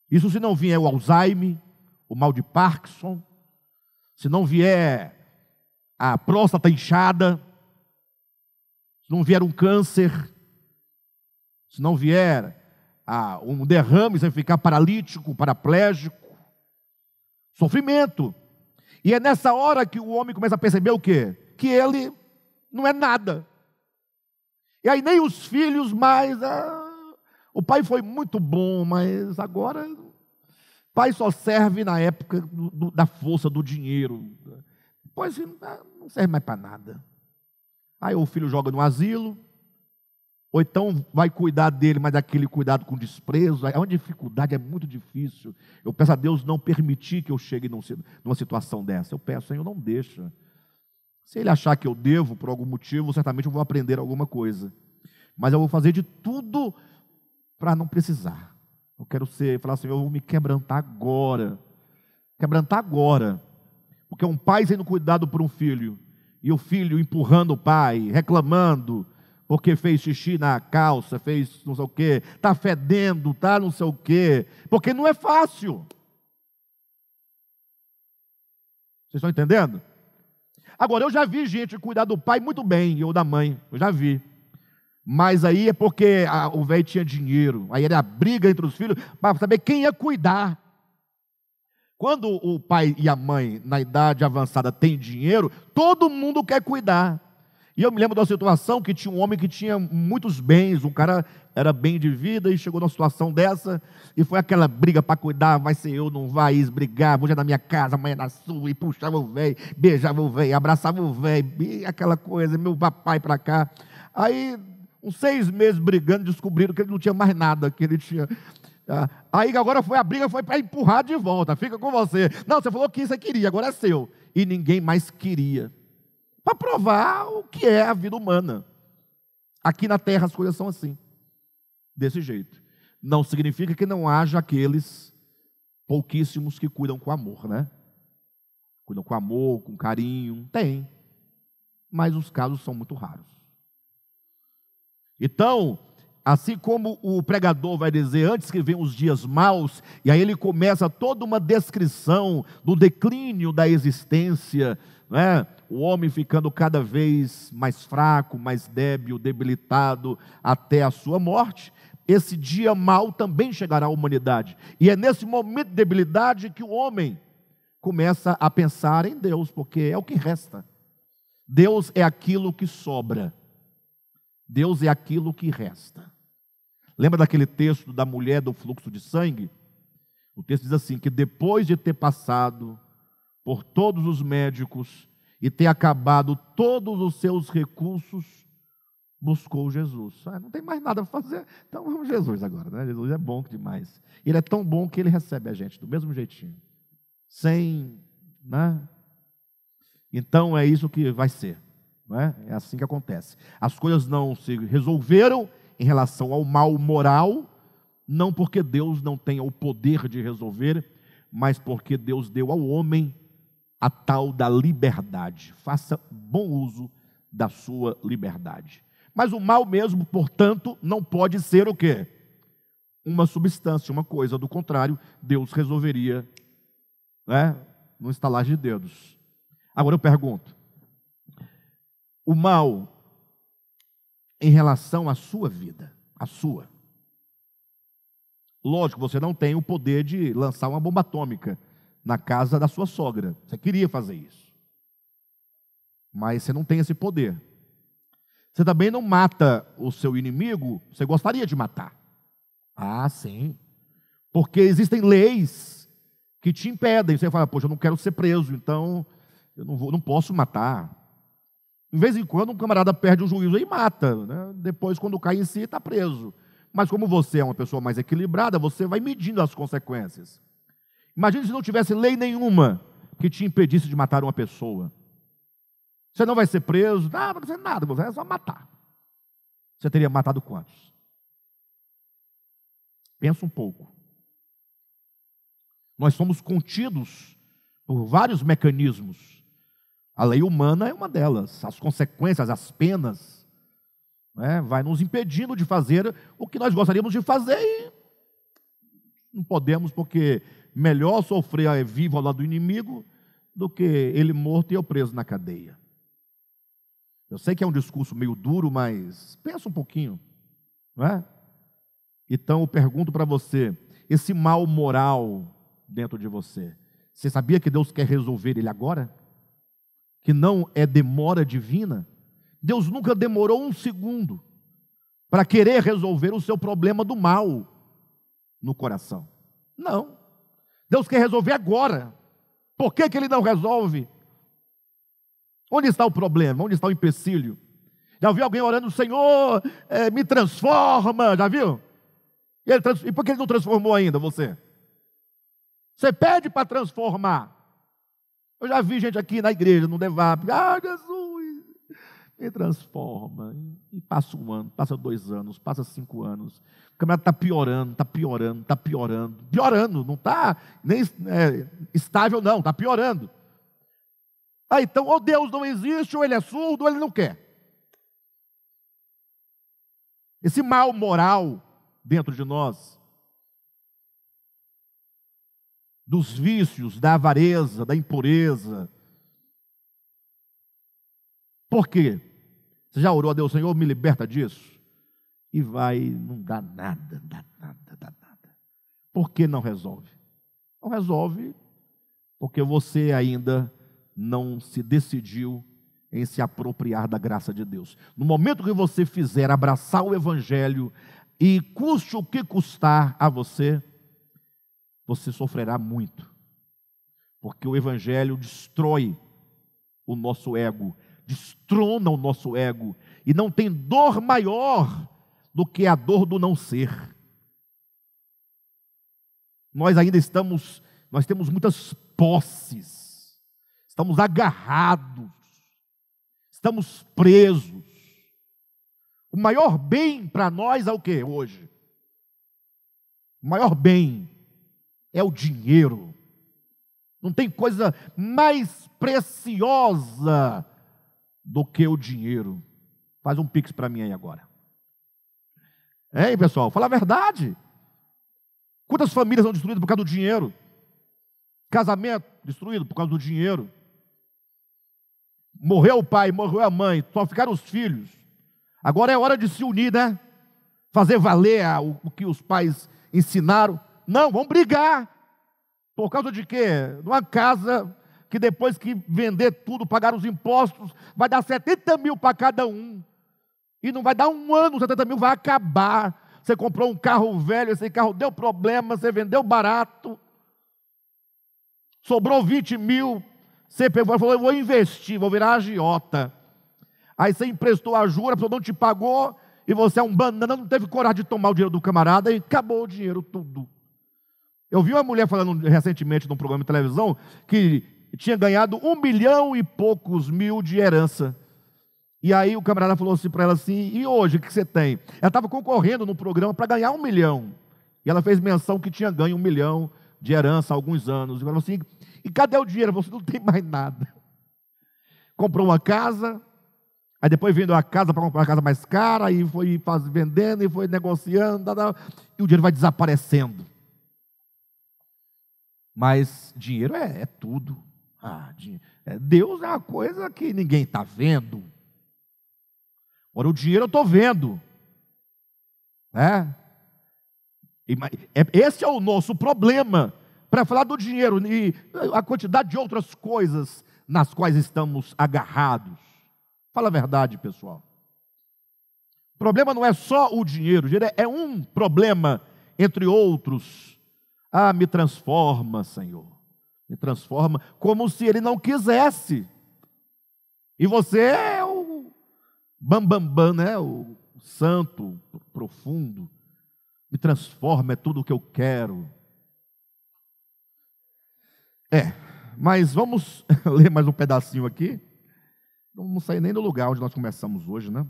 isso se não vier o Alzheimer, o mal de Parkinson, se não vier a próstata inchada, se não vier um câncer, se não vier a, um derrame, você ficar paralítico, paraplégico, sofrimento. E é nessa hora que o homem começa a perceber o quê? Que ele não é nada. E aí nem os filhos mais. Ah, o pai foi muito bom, mas agora pai só serve na época do, do, da força, do dinheiro. Depois assim, ah, não serve mais para nada. Aí o filho joga no asilo, ou então vai cuidar dele, mas aquele cuidado com desprezo. É uma dificuldade, é muito difícil. Eu peço a Deus não permitir que eu chegue numa situação dessa. Eu peço, Senhor, não deixa. Se ele achar que eu devo por algum motivo, certamente eu vou aprender alguma coisa. Mas eu vou fazer de tudo para não precisar. Eu quero ser, falar assim, eu vou me quebrantar agora. Quebrantar agora. Porque um pai sendo cuidado por um filho, e o filho empurrando o pai, reclamando, porque fez xixi na calça, fez não sei o quê, está fedendo, está não sei o quê, porque não é fácil. Vocês estão entendendo? Agora, eu já vi gente cuidar do pai muito bem, ou da mãe, eu já vi. Mas aí é porque a, o velho tinha dinheiro. Aí era a briga entre os filhos para saber quem ia cuidar. Quando o pai e a mãe, na idade avançada, têm dinheiro, todo mundo quer cuidar. E eu me lembro da situação que tinha um homem que tinha muitos bens, um cara era bem de vida e chegou numa situação dessa, e foi aquela briga para cuidar, vai ser eu, não vai, brigar, vou já na minha casa, amanhã é na sua, e puxava o velho, beijava o velho, abraçava o velho, aquela coisa, meu papai para cá. Aí com seis meses brigando, descobriram que ele não tinha mais nada, que ele tinha. Tá? Aí agora foi a briga, foi para empurrar de volta, fica com você. Não, você falou que você queria, agora é seu. E ninguém mais queria. Para provar o que é a vida humana. Aqui na terra as coisas são assim, desse jeito. Não significa que não haja aqueles pouquíssimos que cuidam com amor, né? Cuidam com amor, com carinho, tem. Mas os casos são muito raros. Então, assim como o pregador vai dizer antes que venham os dias maus, e aí ele começa toda uma descrição do declínio da existência, né? o homem ficando cada vez mais fraco, mais débil, debilitado até a sua morte. Esse dia mau também chegará à humanidade. E é nesse momento de debilidade que o homem começa a pensar em Deus, porque é o que resta. Deus é aquilo que sobra. Deus é aquilo que resta. Lembra daquele texto da mulher do fluxo de sangue? O texto diz assim: que depois de ter passado por todos os médicos e ter acabado todos os seus recursos, buscou Jesus. Ah, não tem mais nada para fazer, então vamos Jesus agora, né? Jesus é bom demais. Ele é tão bom que ele recebe a gente do mesmo jeitinho, sem, né? Então é isso que vai ser. Né? É assim que acontece. As coisas não se resolveram em relação ao mal moral, não porque Deus não tenha o poder de resolver, mas porque Deus deu ao homem a tal da liberdade. Faça bom uso da sua liberdade. Mas o mal mesmo, portanto, não pode ser o quê? Uma substância, uma coisa. Do contrário, Deus resolveria né, no estalar de dedos. Agora eu pergunto: o mal em relação à sua vida, à sua. Lógico, você não tem o poder de lançar uma bomba atômica na casa da sua sogra. Você queria fazer isso. Mas você não tem esse poder. Você também não mata o seu inimigo, você gostaria de matar. Ah, sim. Porque existem leis que te impedem. Você fala, poxa, eu não quero ser preso, então eu não, vou, não posso matar. De vez em quando, um camarada perde o juízo e mata. Né? Depois, quando cai em si, está preso. Mas como você é uma pessoa mais equilibrada, você vai medindo as consequências. Imagine se não tivesse lei nenhuma que te impedisse de matar uma pessoa. Você não vai ser preso, não vai fazer nada, você vai só matar. Você teria matado quantos? Pensa um pouco. Nós somos contidos por vários mecanismos a lei humana é uma delas. As consequências, as penas, né, vai nos impedindo de fazer o que nós gostaríamos de fazer e não podemos, porque melhor sofrer vivo ao lado do inimigo do que ele morto e eu preso na cadeia. Eu sei que é um discurso meio duro, mas pensa um pouquinho, não é? Então eu pergunto para você: esse mal moral dentro de você, você sabia que Deus quer resolver ele agora? que não é demora divina, Deus nunca demorou um segundo para querer resolver o seu problema do mal no coração. Não. Deus quer resolver agora. Por que, que ele não resolve? Onde está o problema? Onde está o empecilho? Já viu alguém orando, Senhor, é, me transforma? Já viu? E, e por que ele não transformou ainda você? Você pede para transformar. Eu já vi gente aqui na igreja, no Devap, ah, Jesus, me transforma. E passa um ano, passa dois anos, passa cinco anos. O camarada está piorando, está piorando, está piorando. Piorando, não está nem é, estável, não, está piorando. Ah, então, ou Deus não existe, ou ele é surdo, ou ele não quer. Esse mal moral dentro de nós dos vícios, da avareza, da impureza. Por quê? Você já orou a Deus, Senhor, me liberta disso? E vai, não dá nada, dá nada, dá nada. Por que não resolve? Não resolve porque você ainda não se decidiu em se apropriar da graça de Deus. No momento que você fizer abraçar o Evangelho e custe o que custar a você, você sofrerá muito. Porque o Evangelho destrói o nosso ego, destrona o nosso ego, e não tem dor maior do que a dor do não ser. Nós ainda estamos, nós temos muitas posses, estamos agarrados, estamos presos. O maior bem para nós é o que hoje? O maior bem é o dinheiro. Não tem coisa mais preciosa do que o dinheiro. Faz um pix para mim aí agora. Hein, pessoal? Fala a verdade. Quantas famílias são destruídas por causa do dinheiro? Casamento destruído por causa do dinheiro. Morreu o pai, morreu a mãe, só ficaram os filhos. Agora é hora de se unir, né? Fazer valer o que os pais ensinaram. Não, vamos brigar. Por causa de quê? De uma casa que depois que vender tudo, pagar os impostos, vai dar 70 mil para cada um. E não vai dar um ano, 70 mil vai acabar. Você comprou um carro velho, esse carro deu problema, você vendeu barato. Sobrou 20 mil, você pegou e falou: Eu vou investir, vou virar agiota. Aí você emprestou a jura, a pessoa não te pagou, e você é um banana, não teve coragem de tomar o dinheiro do camarada e acabou o dinheiro tudo. Eu vi uma mulher falando recentemente num programa de televisão que tinha ganhado um milhão e poucos mil de herança. E aí o camarada falou assim para ela assim: e hoje o que você tem? Ela estava concorrendo no programa para ganhar um milhão. E ela fez menção que tinha ganho um milhão de herança há alguns anos. E falou assim: e cadê o dinheiro? Você não tem mais nada. Comprou uma casa, aí depois vendeu a casa para comprar uma casa mais cara, e foi faz, vendendo, e foi negociando, e o dinheiro vai desaparecendo. Mas dinheiro é, é tudo. Ah, é, Deus é uma coisa que ninguém está vendo. Agora, o dinheiro eu estou vendo. Né? É, esse é o nosso problema. Para falar do dinheiro e a quantidade de outras coisas nas quais estamos agarrados. Fala a verdade, pessoal. O problema não é só o dinheiro, é, é um problema entre outros ah, me transforma, Senhor. Me transforma como se ele não quisesse. E você é o bambambam, bam, bam, né? O santo, profundo. Me transforma, é tudo o que eu quero. É, mas vamos <laughs> ler mais um pedacinho aqui. Não vamos sair nem do lugar onde nós começamos hoje, né?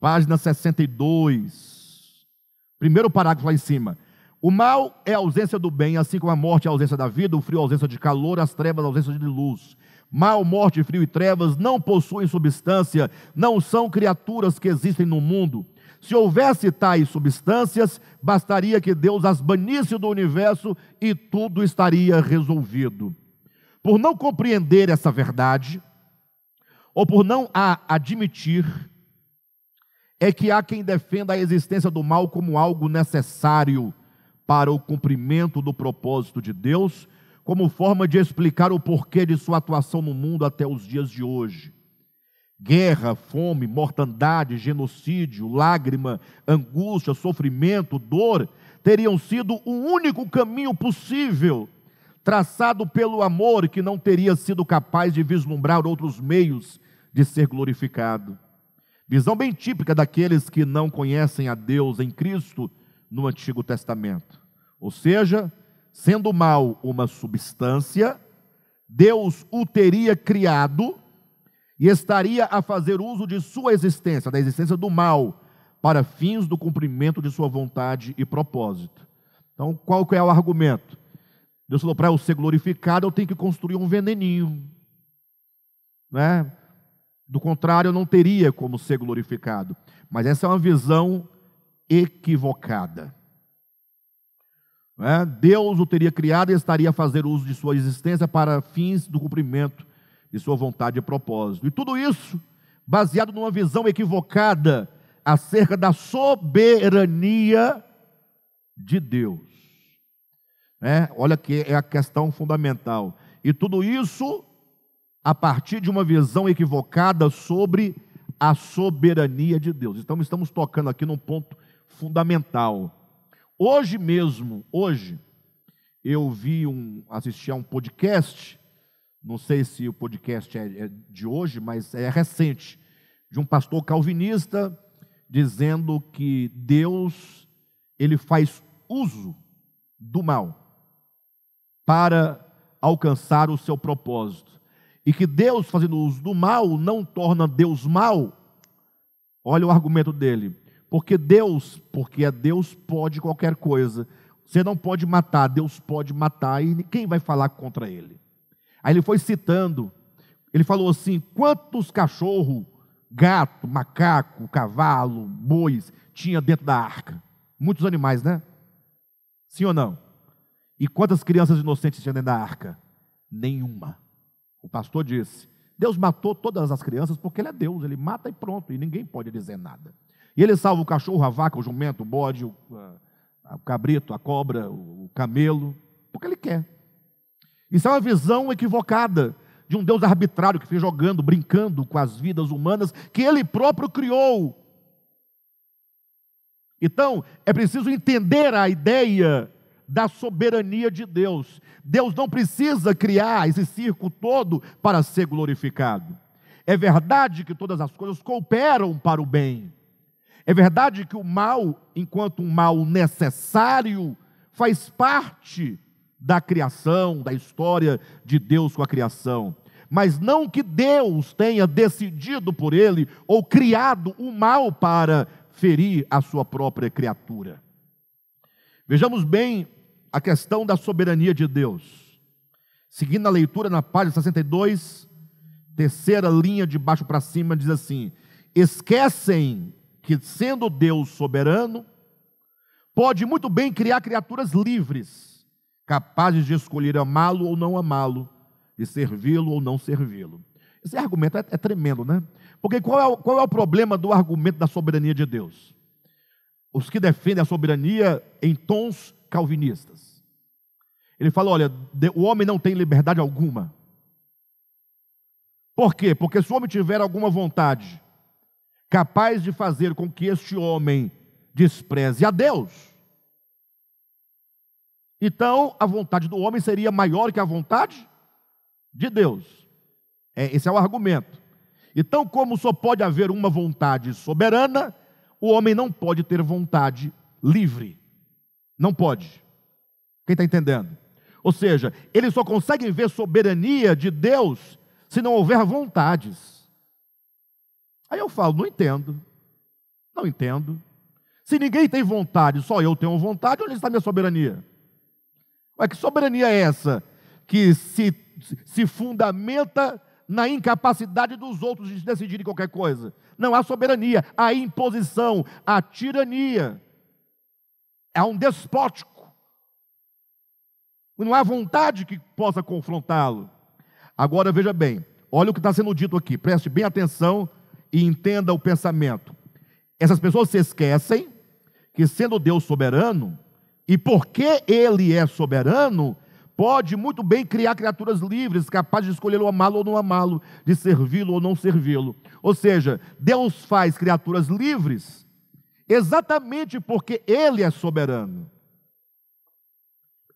Página 62. Primeiro parágrafo lá em cima. O mal é a ausência do bem, assim como a morte é a ausência da vida, o frio é a ausência de calor, as trevas é a ausência de luz. Mal, morte, frio e trevas não possuem substância, não são criaturas que existem no mundo. Se houvesse tais substâncias, bastaria que Deus as banisse do universo e tudo estaria resolvido. Por não compreender essa verdade, ou por não a admitir, é que há quem defenda a existência do mal como algo necessário para o cumprimento do propósito de Deus, como forma de explicar o porquê de sua atuação no mundo até os dias de hoje. Guerra, fome, mortandade, genocídio, lágrima, angústia, sofrimento, dor, teriam sido o único caminho possível traçado pelo amor que não teria sido capaz de vislumbrar outros meios de ser glorificado. Visão bem típica daqueles que não conhecem a Deus em Cristo no Antigo Testamento. Ou seja, sendo o mal uma substância, Deus o teria criado e estaria a fazer uso de sua existência, da existência do mal, para fins do cumprimento de sua vontade e propósito. Então, qual que é o argumento? Deus falou: para eu ser glorificado, eu tenho que construir um veneninho. Né? Do contrário, eu não teria como ser glorificado. Mas essa é uma visão equivocada. É? Deus o teria criado e estaria a fazer uso de sua existência para fins do cumprimento de sua vontade e propósito. E tudo isso baseado numa visão equivocada acerca da soberania de Deus. É? Olha que é a questão fundamental. E tudo isso a partir de uma visão equivocada sobre a soberania de Deus. Então estamos tocando aqui num ponto fundamental. Hoje mesmo, hoje, eu vi um, assisti a um podcast, não sei se o podcast é, é de hoje, mas é recente, de um pastor calvinista dizendo que Deus ele faz uso do mal para alcançar o seu propósito. E que Deus fazendo uso do mal não torna Deus mal. Olha o argumento dele porque Deus, porque é Deus, pode qualquer coisa. Você não pode matar, Deus pode matar, e quem vai falar contra ele? Aí ele foi citando, ele falou assim: quantos cachorro, gato, macaco, cavalo, bois tinha dentro da arca? Muitos animais, né? Sim ou não? E quantas crianças inocentes tinha dentro da arca? Nenhuma. O pastor disse: Deus matou todas as crianças porque ele é Deus, ele mata e pronto, e ninguém pode dizer nada. E ele salva o cachorro, a vaca, o jumento, o bode, o, o cabrito, a cobra, o camelo, porque ele quer. Isso é uma visão equivocada de um Deus arbitrário que fica jogando, brincando com as vidas humanas que ele próprio criou. Então, é preciso entender a ideia da soberania de Deus. Deus não precisa criar esse circo todo para ser glorificado. É verdade que todas as coisas cooperam para o bem é verdade que o mal, enquanto um mal necessário, faz parte da criação, da história de Deus com a criação. Mas não que Deus tenha decidido por ele ou criado o mal para ferir a sua própria criatura. Vejamos bem a questão da soberania de Deus. Seguindo a leitura na página 62, terceira linha de baixo para cima, diz assim: Esquecem que, sendo Deus soberano, pode muito bem criar criaturas livres, capazes de escolher amá-lo ou não amá-lo, e servi-lo ou não servi-lo. Esse argumento é, é, tremendo, né? Porque qual é, o, qual é o problema do argumento da soberania de Deus? Os que defendem a soberania em tons calvinistas. Ele fala: olha, o homem não tem liberdade alguma. Por quê? Porque se o homem tiver alguma vontade capaz de fazer com que este homem despreze a Deus. Então, a vontade do homem seria maior que a vontade de Deus. É, esse é o argumento. Então, como só pode haver uma vontade soberana, o homem não pode ter vontade livre. Não pode. Quem está entendendo? Ou seja, eles só conseguem ver soberania de Deus se não houver vontades. Aí eu falo, não entendo. Não entendo. Se ninguém tem vontade, só eu tenho vontade, onde está a minha soberania? Ué, que soberania é essa? Que se, se fundamenta na incapacidade dos outros de decidirem qualquer coisa. Não há soberania, há imposição, há tirania. Há é um despótico. Não há vontade que possa confrontá-lo. Agora veja bem, olha o que está sendo dito aqui, preste bem atenção e entenda o pensamento. Essas pessoas se esquecem que, sendo Deus soberano, e porque Ele é soberano, pode muito bem criar criaturas livres, capazes de escolher o amá-lo ou não amá-lo, de servi-lo ou não servi-lo. Ou seja, Deus faz criaturas livres exatamente porque Ele é soberano.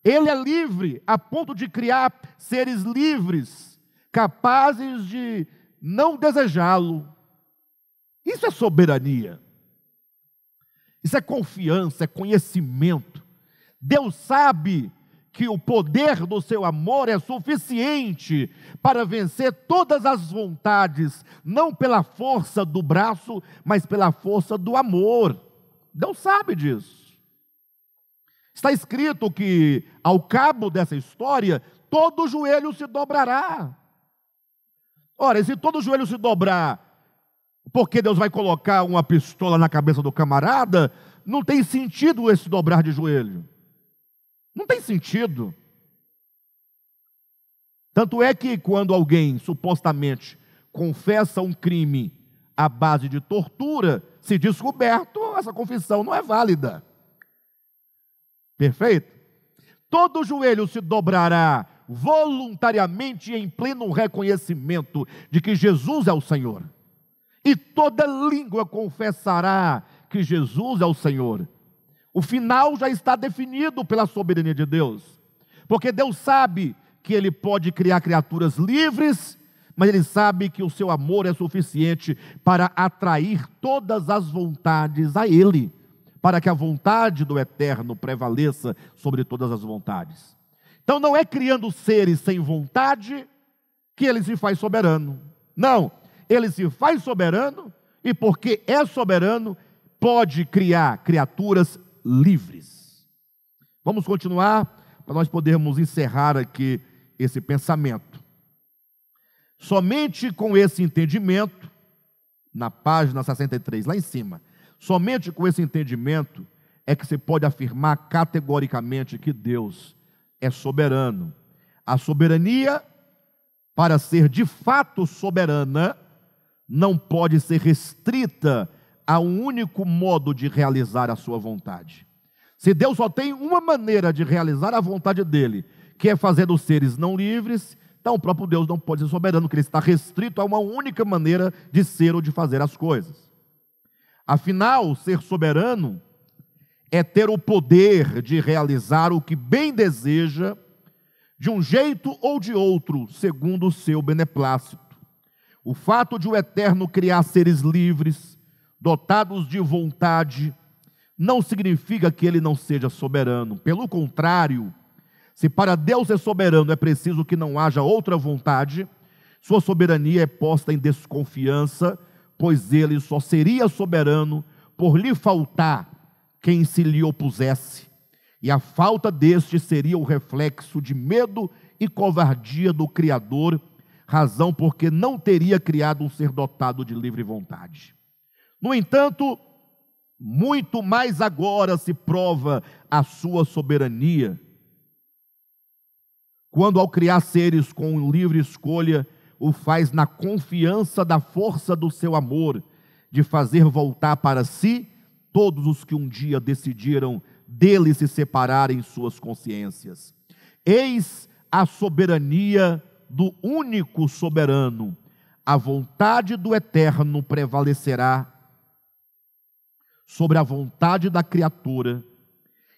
Ele é livre a ponto de criar seres livres, capazes de não desejá-lo, isso é soberania. Isso é confiança, é conhecimento. Deus sabe que o poder do seu amor é suficiente para vencer todas as vontades, não pela força do braço, mas pela força do amor. Deus sabe disso. Está escrito que, ao cabo dessa história, todo joelho se dobrará. Ora, e se todo joelho se dobrar porque Deus vai colocar uma pistola na cabeça do camarada, não tem sentido esse dobrar de joelho. Não tem sentido. Tanto é que quando alguém supostamente confessa um crime à base de tortura, se descoberto, essa confissão não é válida. Perfeito? Todo joelho se dobrará voluntariamente em pleno reconhecimento de que Jesus é o Senhor e toda língua confessará que Jesus é o Senhor. O final já está definido pela soberania de Deus, porque Deus sabe que Ele pode criar criaturas livres, mas Ele sabe que o seu amor é suficiente para atrair todas as vontades a Ele, para que a vontade do Eterno prevaleça sobre todas as vontades. Então não é criando seres sem vontade que Ele se faz soberano. Não, ele se faz soberano e, porque é soberano, pode criar criaturas livres. Vamos continuar para nós podermos encerrar aqui esse pensamento. Somente com esse entendimento, na página 63, lá em cima, somente com esse entendimento é que se pode afirmar categoricamente que Deus é soberano. A soberania, para ser de fato soberana, não pode ser restrita a um único modo de realizar a sua vontade. Se Deus só tem uma maneira de realizar a vontade dele, que é fazendo os seres não livres, então o próprio Deus não pode ser soberano, porque ele está restrito a uma única maneira de ser ou de fazer as coisas. Afinal, ser soberano é ter o poder de realizar o que bem deseja, de um jeito ou de outro, segundo o seu beneplácito. O fato de o Eterno criar seres livres, dotados de vontade, não significa que ele não seja soberano. Pelo contrário, se para Deus ser é soberano é preciso que não haja outra vontade, sua soberania é posta em desconfiança, pois ele só seria soberano por lhe faltar quem se lhe opusesse. E a falta deste seria o reflexo de medo e covardia do Criador razão porque não teria criado um ser dotado de livre vontade. No entanto, muito mais agora se prova a sua soberania, quando, ao criar seres com livre escolha, o faz na confiança da força do seu amor, de fazer voltar para si todos os que um dia decidiram dele se separar em suas consciências. Eis a soberania do único soberano, a vontade do eterno prevalecerá sobre a vontade da criatura,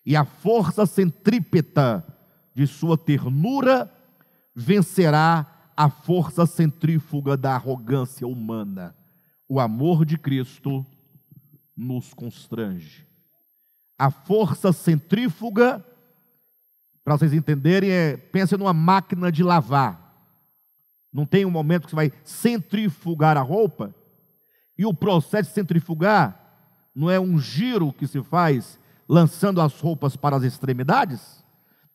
e a força centrípeta de sua ternura vencerá a força centrífuga da arrogância humana. O amor de Cristo nos constrange. A força centrífuga, para vocês entenderem, é, pensa numa máquina de lavar. Não tem um momento que você vai centrifugar a roupa? E o processo de centrifugar não é um giro que se faz lançando as roupas para as extremidades?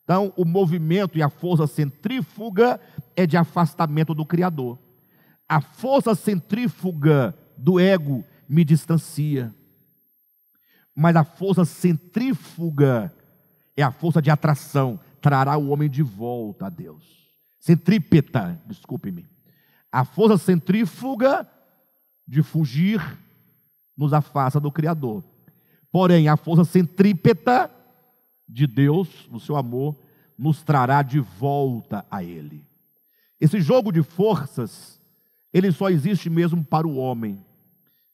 Então, o movimento e a força centrífuga é de afastamento do Criador. A força centrífuga do ego me distancia. Mas a força centrífuga é a força de atração, trará o homem de volta a Deus centrípeta, desculpe-me. A força centrífuga de fugir nos afasta do Criador. Porém, a força centrípeta de Deus, no seu amor, nos trará de volta a Ele. Esse jogo de forças, ele só existe mesmo para o homem.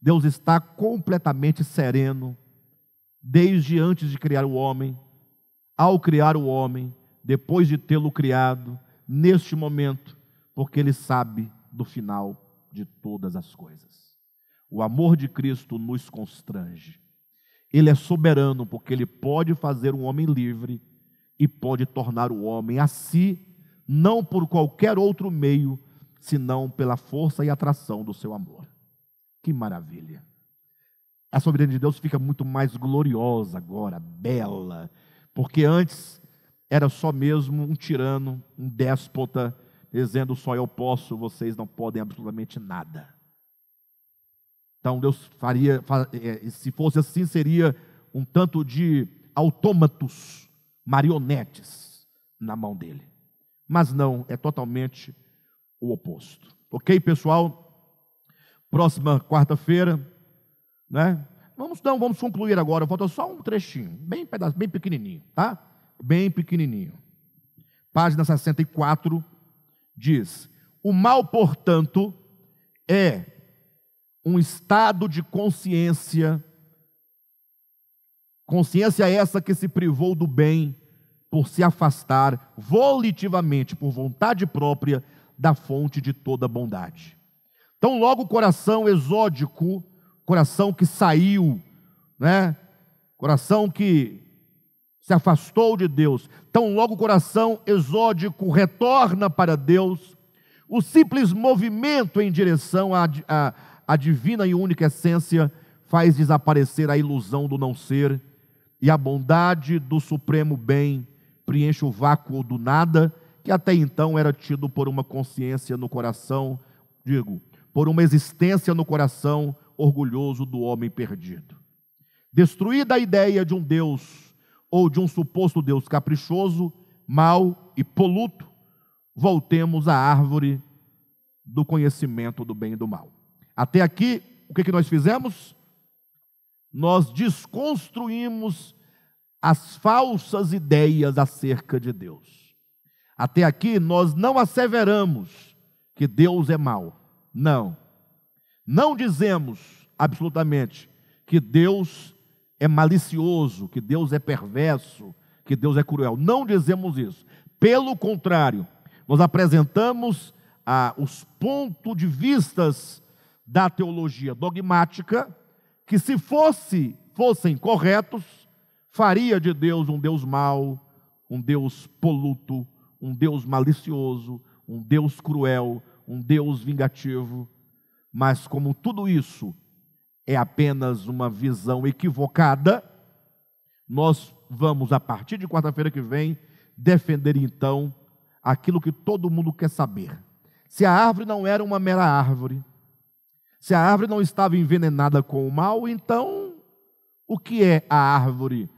Deus está completamente sereno, desde antes de criar o homem, ao criar o homem, depois de tê-lo criado, neste momento, porque ele sabe do final de todas as coisas. O amor de Cristo nos constrange. Ele é soberano porque ele pode fazer um homem livre e pode tornar o homem a si, não por qualquer outro meio, senão pela força e atração do seu amor. Que maravilha! A soberania de Deus fica muito mais gloriosa agora, bela, porque antes era só mesmo um tirano, um déspota, dizendo só eu posso, vocês não podem absolutamente nada. Então Deus faria, é, é, se fosse assim, seria um tanto de autômatos, marionetes na mão dele. Mas não, é totalmente o oposto. Ok, pessoal? Próxima quarta-feira, né? Vamos, não, vamos concluir agora. Falta só um trechinho, bem, pedaço, bem pequenininho, tá? bem pequenininho. Página 64 diz: O mal, portanto, é um estado de consciência, consciência essa que se privou do bem por se afastar volitivamente, por vontade própria, da fonte de toda bondade. Então, logo o coração exódico, coração que saiu, né? coração que se afastou de Deus, tão logo o coração exódico retorna para Deus, o simples movimento em direção à, à, à divina e única essência faz desaparecer a ilusão do não ser, e a bondade do supremo bem preenche o vácuo do nada, que até então era tido por uma consciência no coração, digo, por uma existência no coração orgulhoso do homem perdido. Destruída a ideia de um Deus ou de um suposto Deus caprichoso, mau e poluto, voltemos à árvore do conhecimento do bem e do mal. Até aqui, o que, que nós fizemos? Nós desconstruímos as falsas ideias acerca de Deus. Até aqui, nós não asseveramos que Deus é mau. Não. Não dizemos absolutamente que Deus é malicioso, que Deus é perverso, que Deus é cruel. Não dizemos isso. Pelo contrário, nós apresentamos ah, os pontos de vistas da teologia dogmática que, se fosse, fossem corretos, faria de Deus um Deus mau, um Deus poluto, um Deus malicioso, um Deus cruel, um Deus vingativo. Mas como tudo isso é apenas uma visão equivocada, nós vamos, a partir de quarta-feira que vem, defender então aquilo que todo mundo quer saber. Se a árvore não era uma mera árvore, se a árvore não estava envenenada com o mal, então o que é a árvore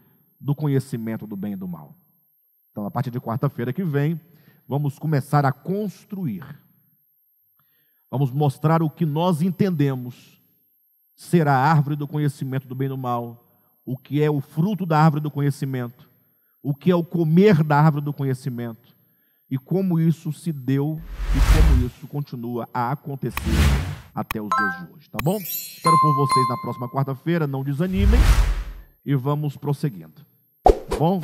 do conhecimento do bem e do mal? Então, a partir de quarta-feira que vem, vamos começar a construir. Vamos mostrar o que nós entendemos ser a árvore do conhecimento do bem e do mal, o que é o fruto da árvore do conhecimento, o que é o comer da árvore do conhecimento, e como isso se deu e como isso continua a acontecer até os dias de hoje, tá bom? Espero por vocês na próxima quarta-feira, não desanimem e vamos prosseguindo, tá bom?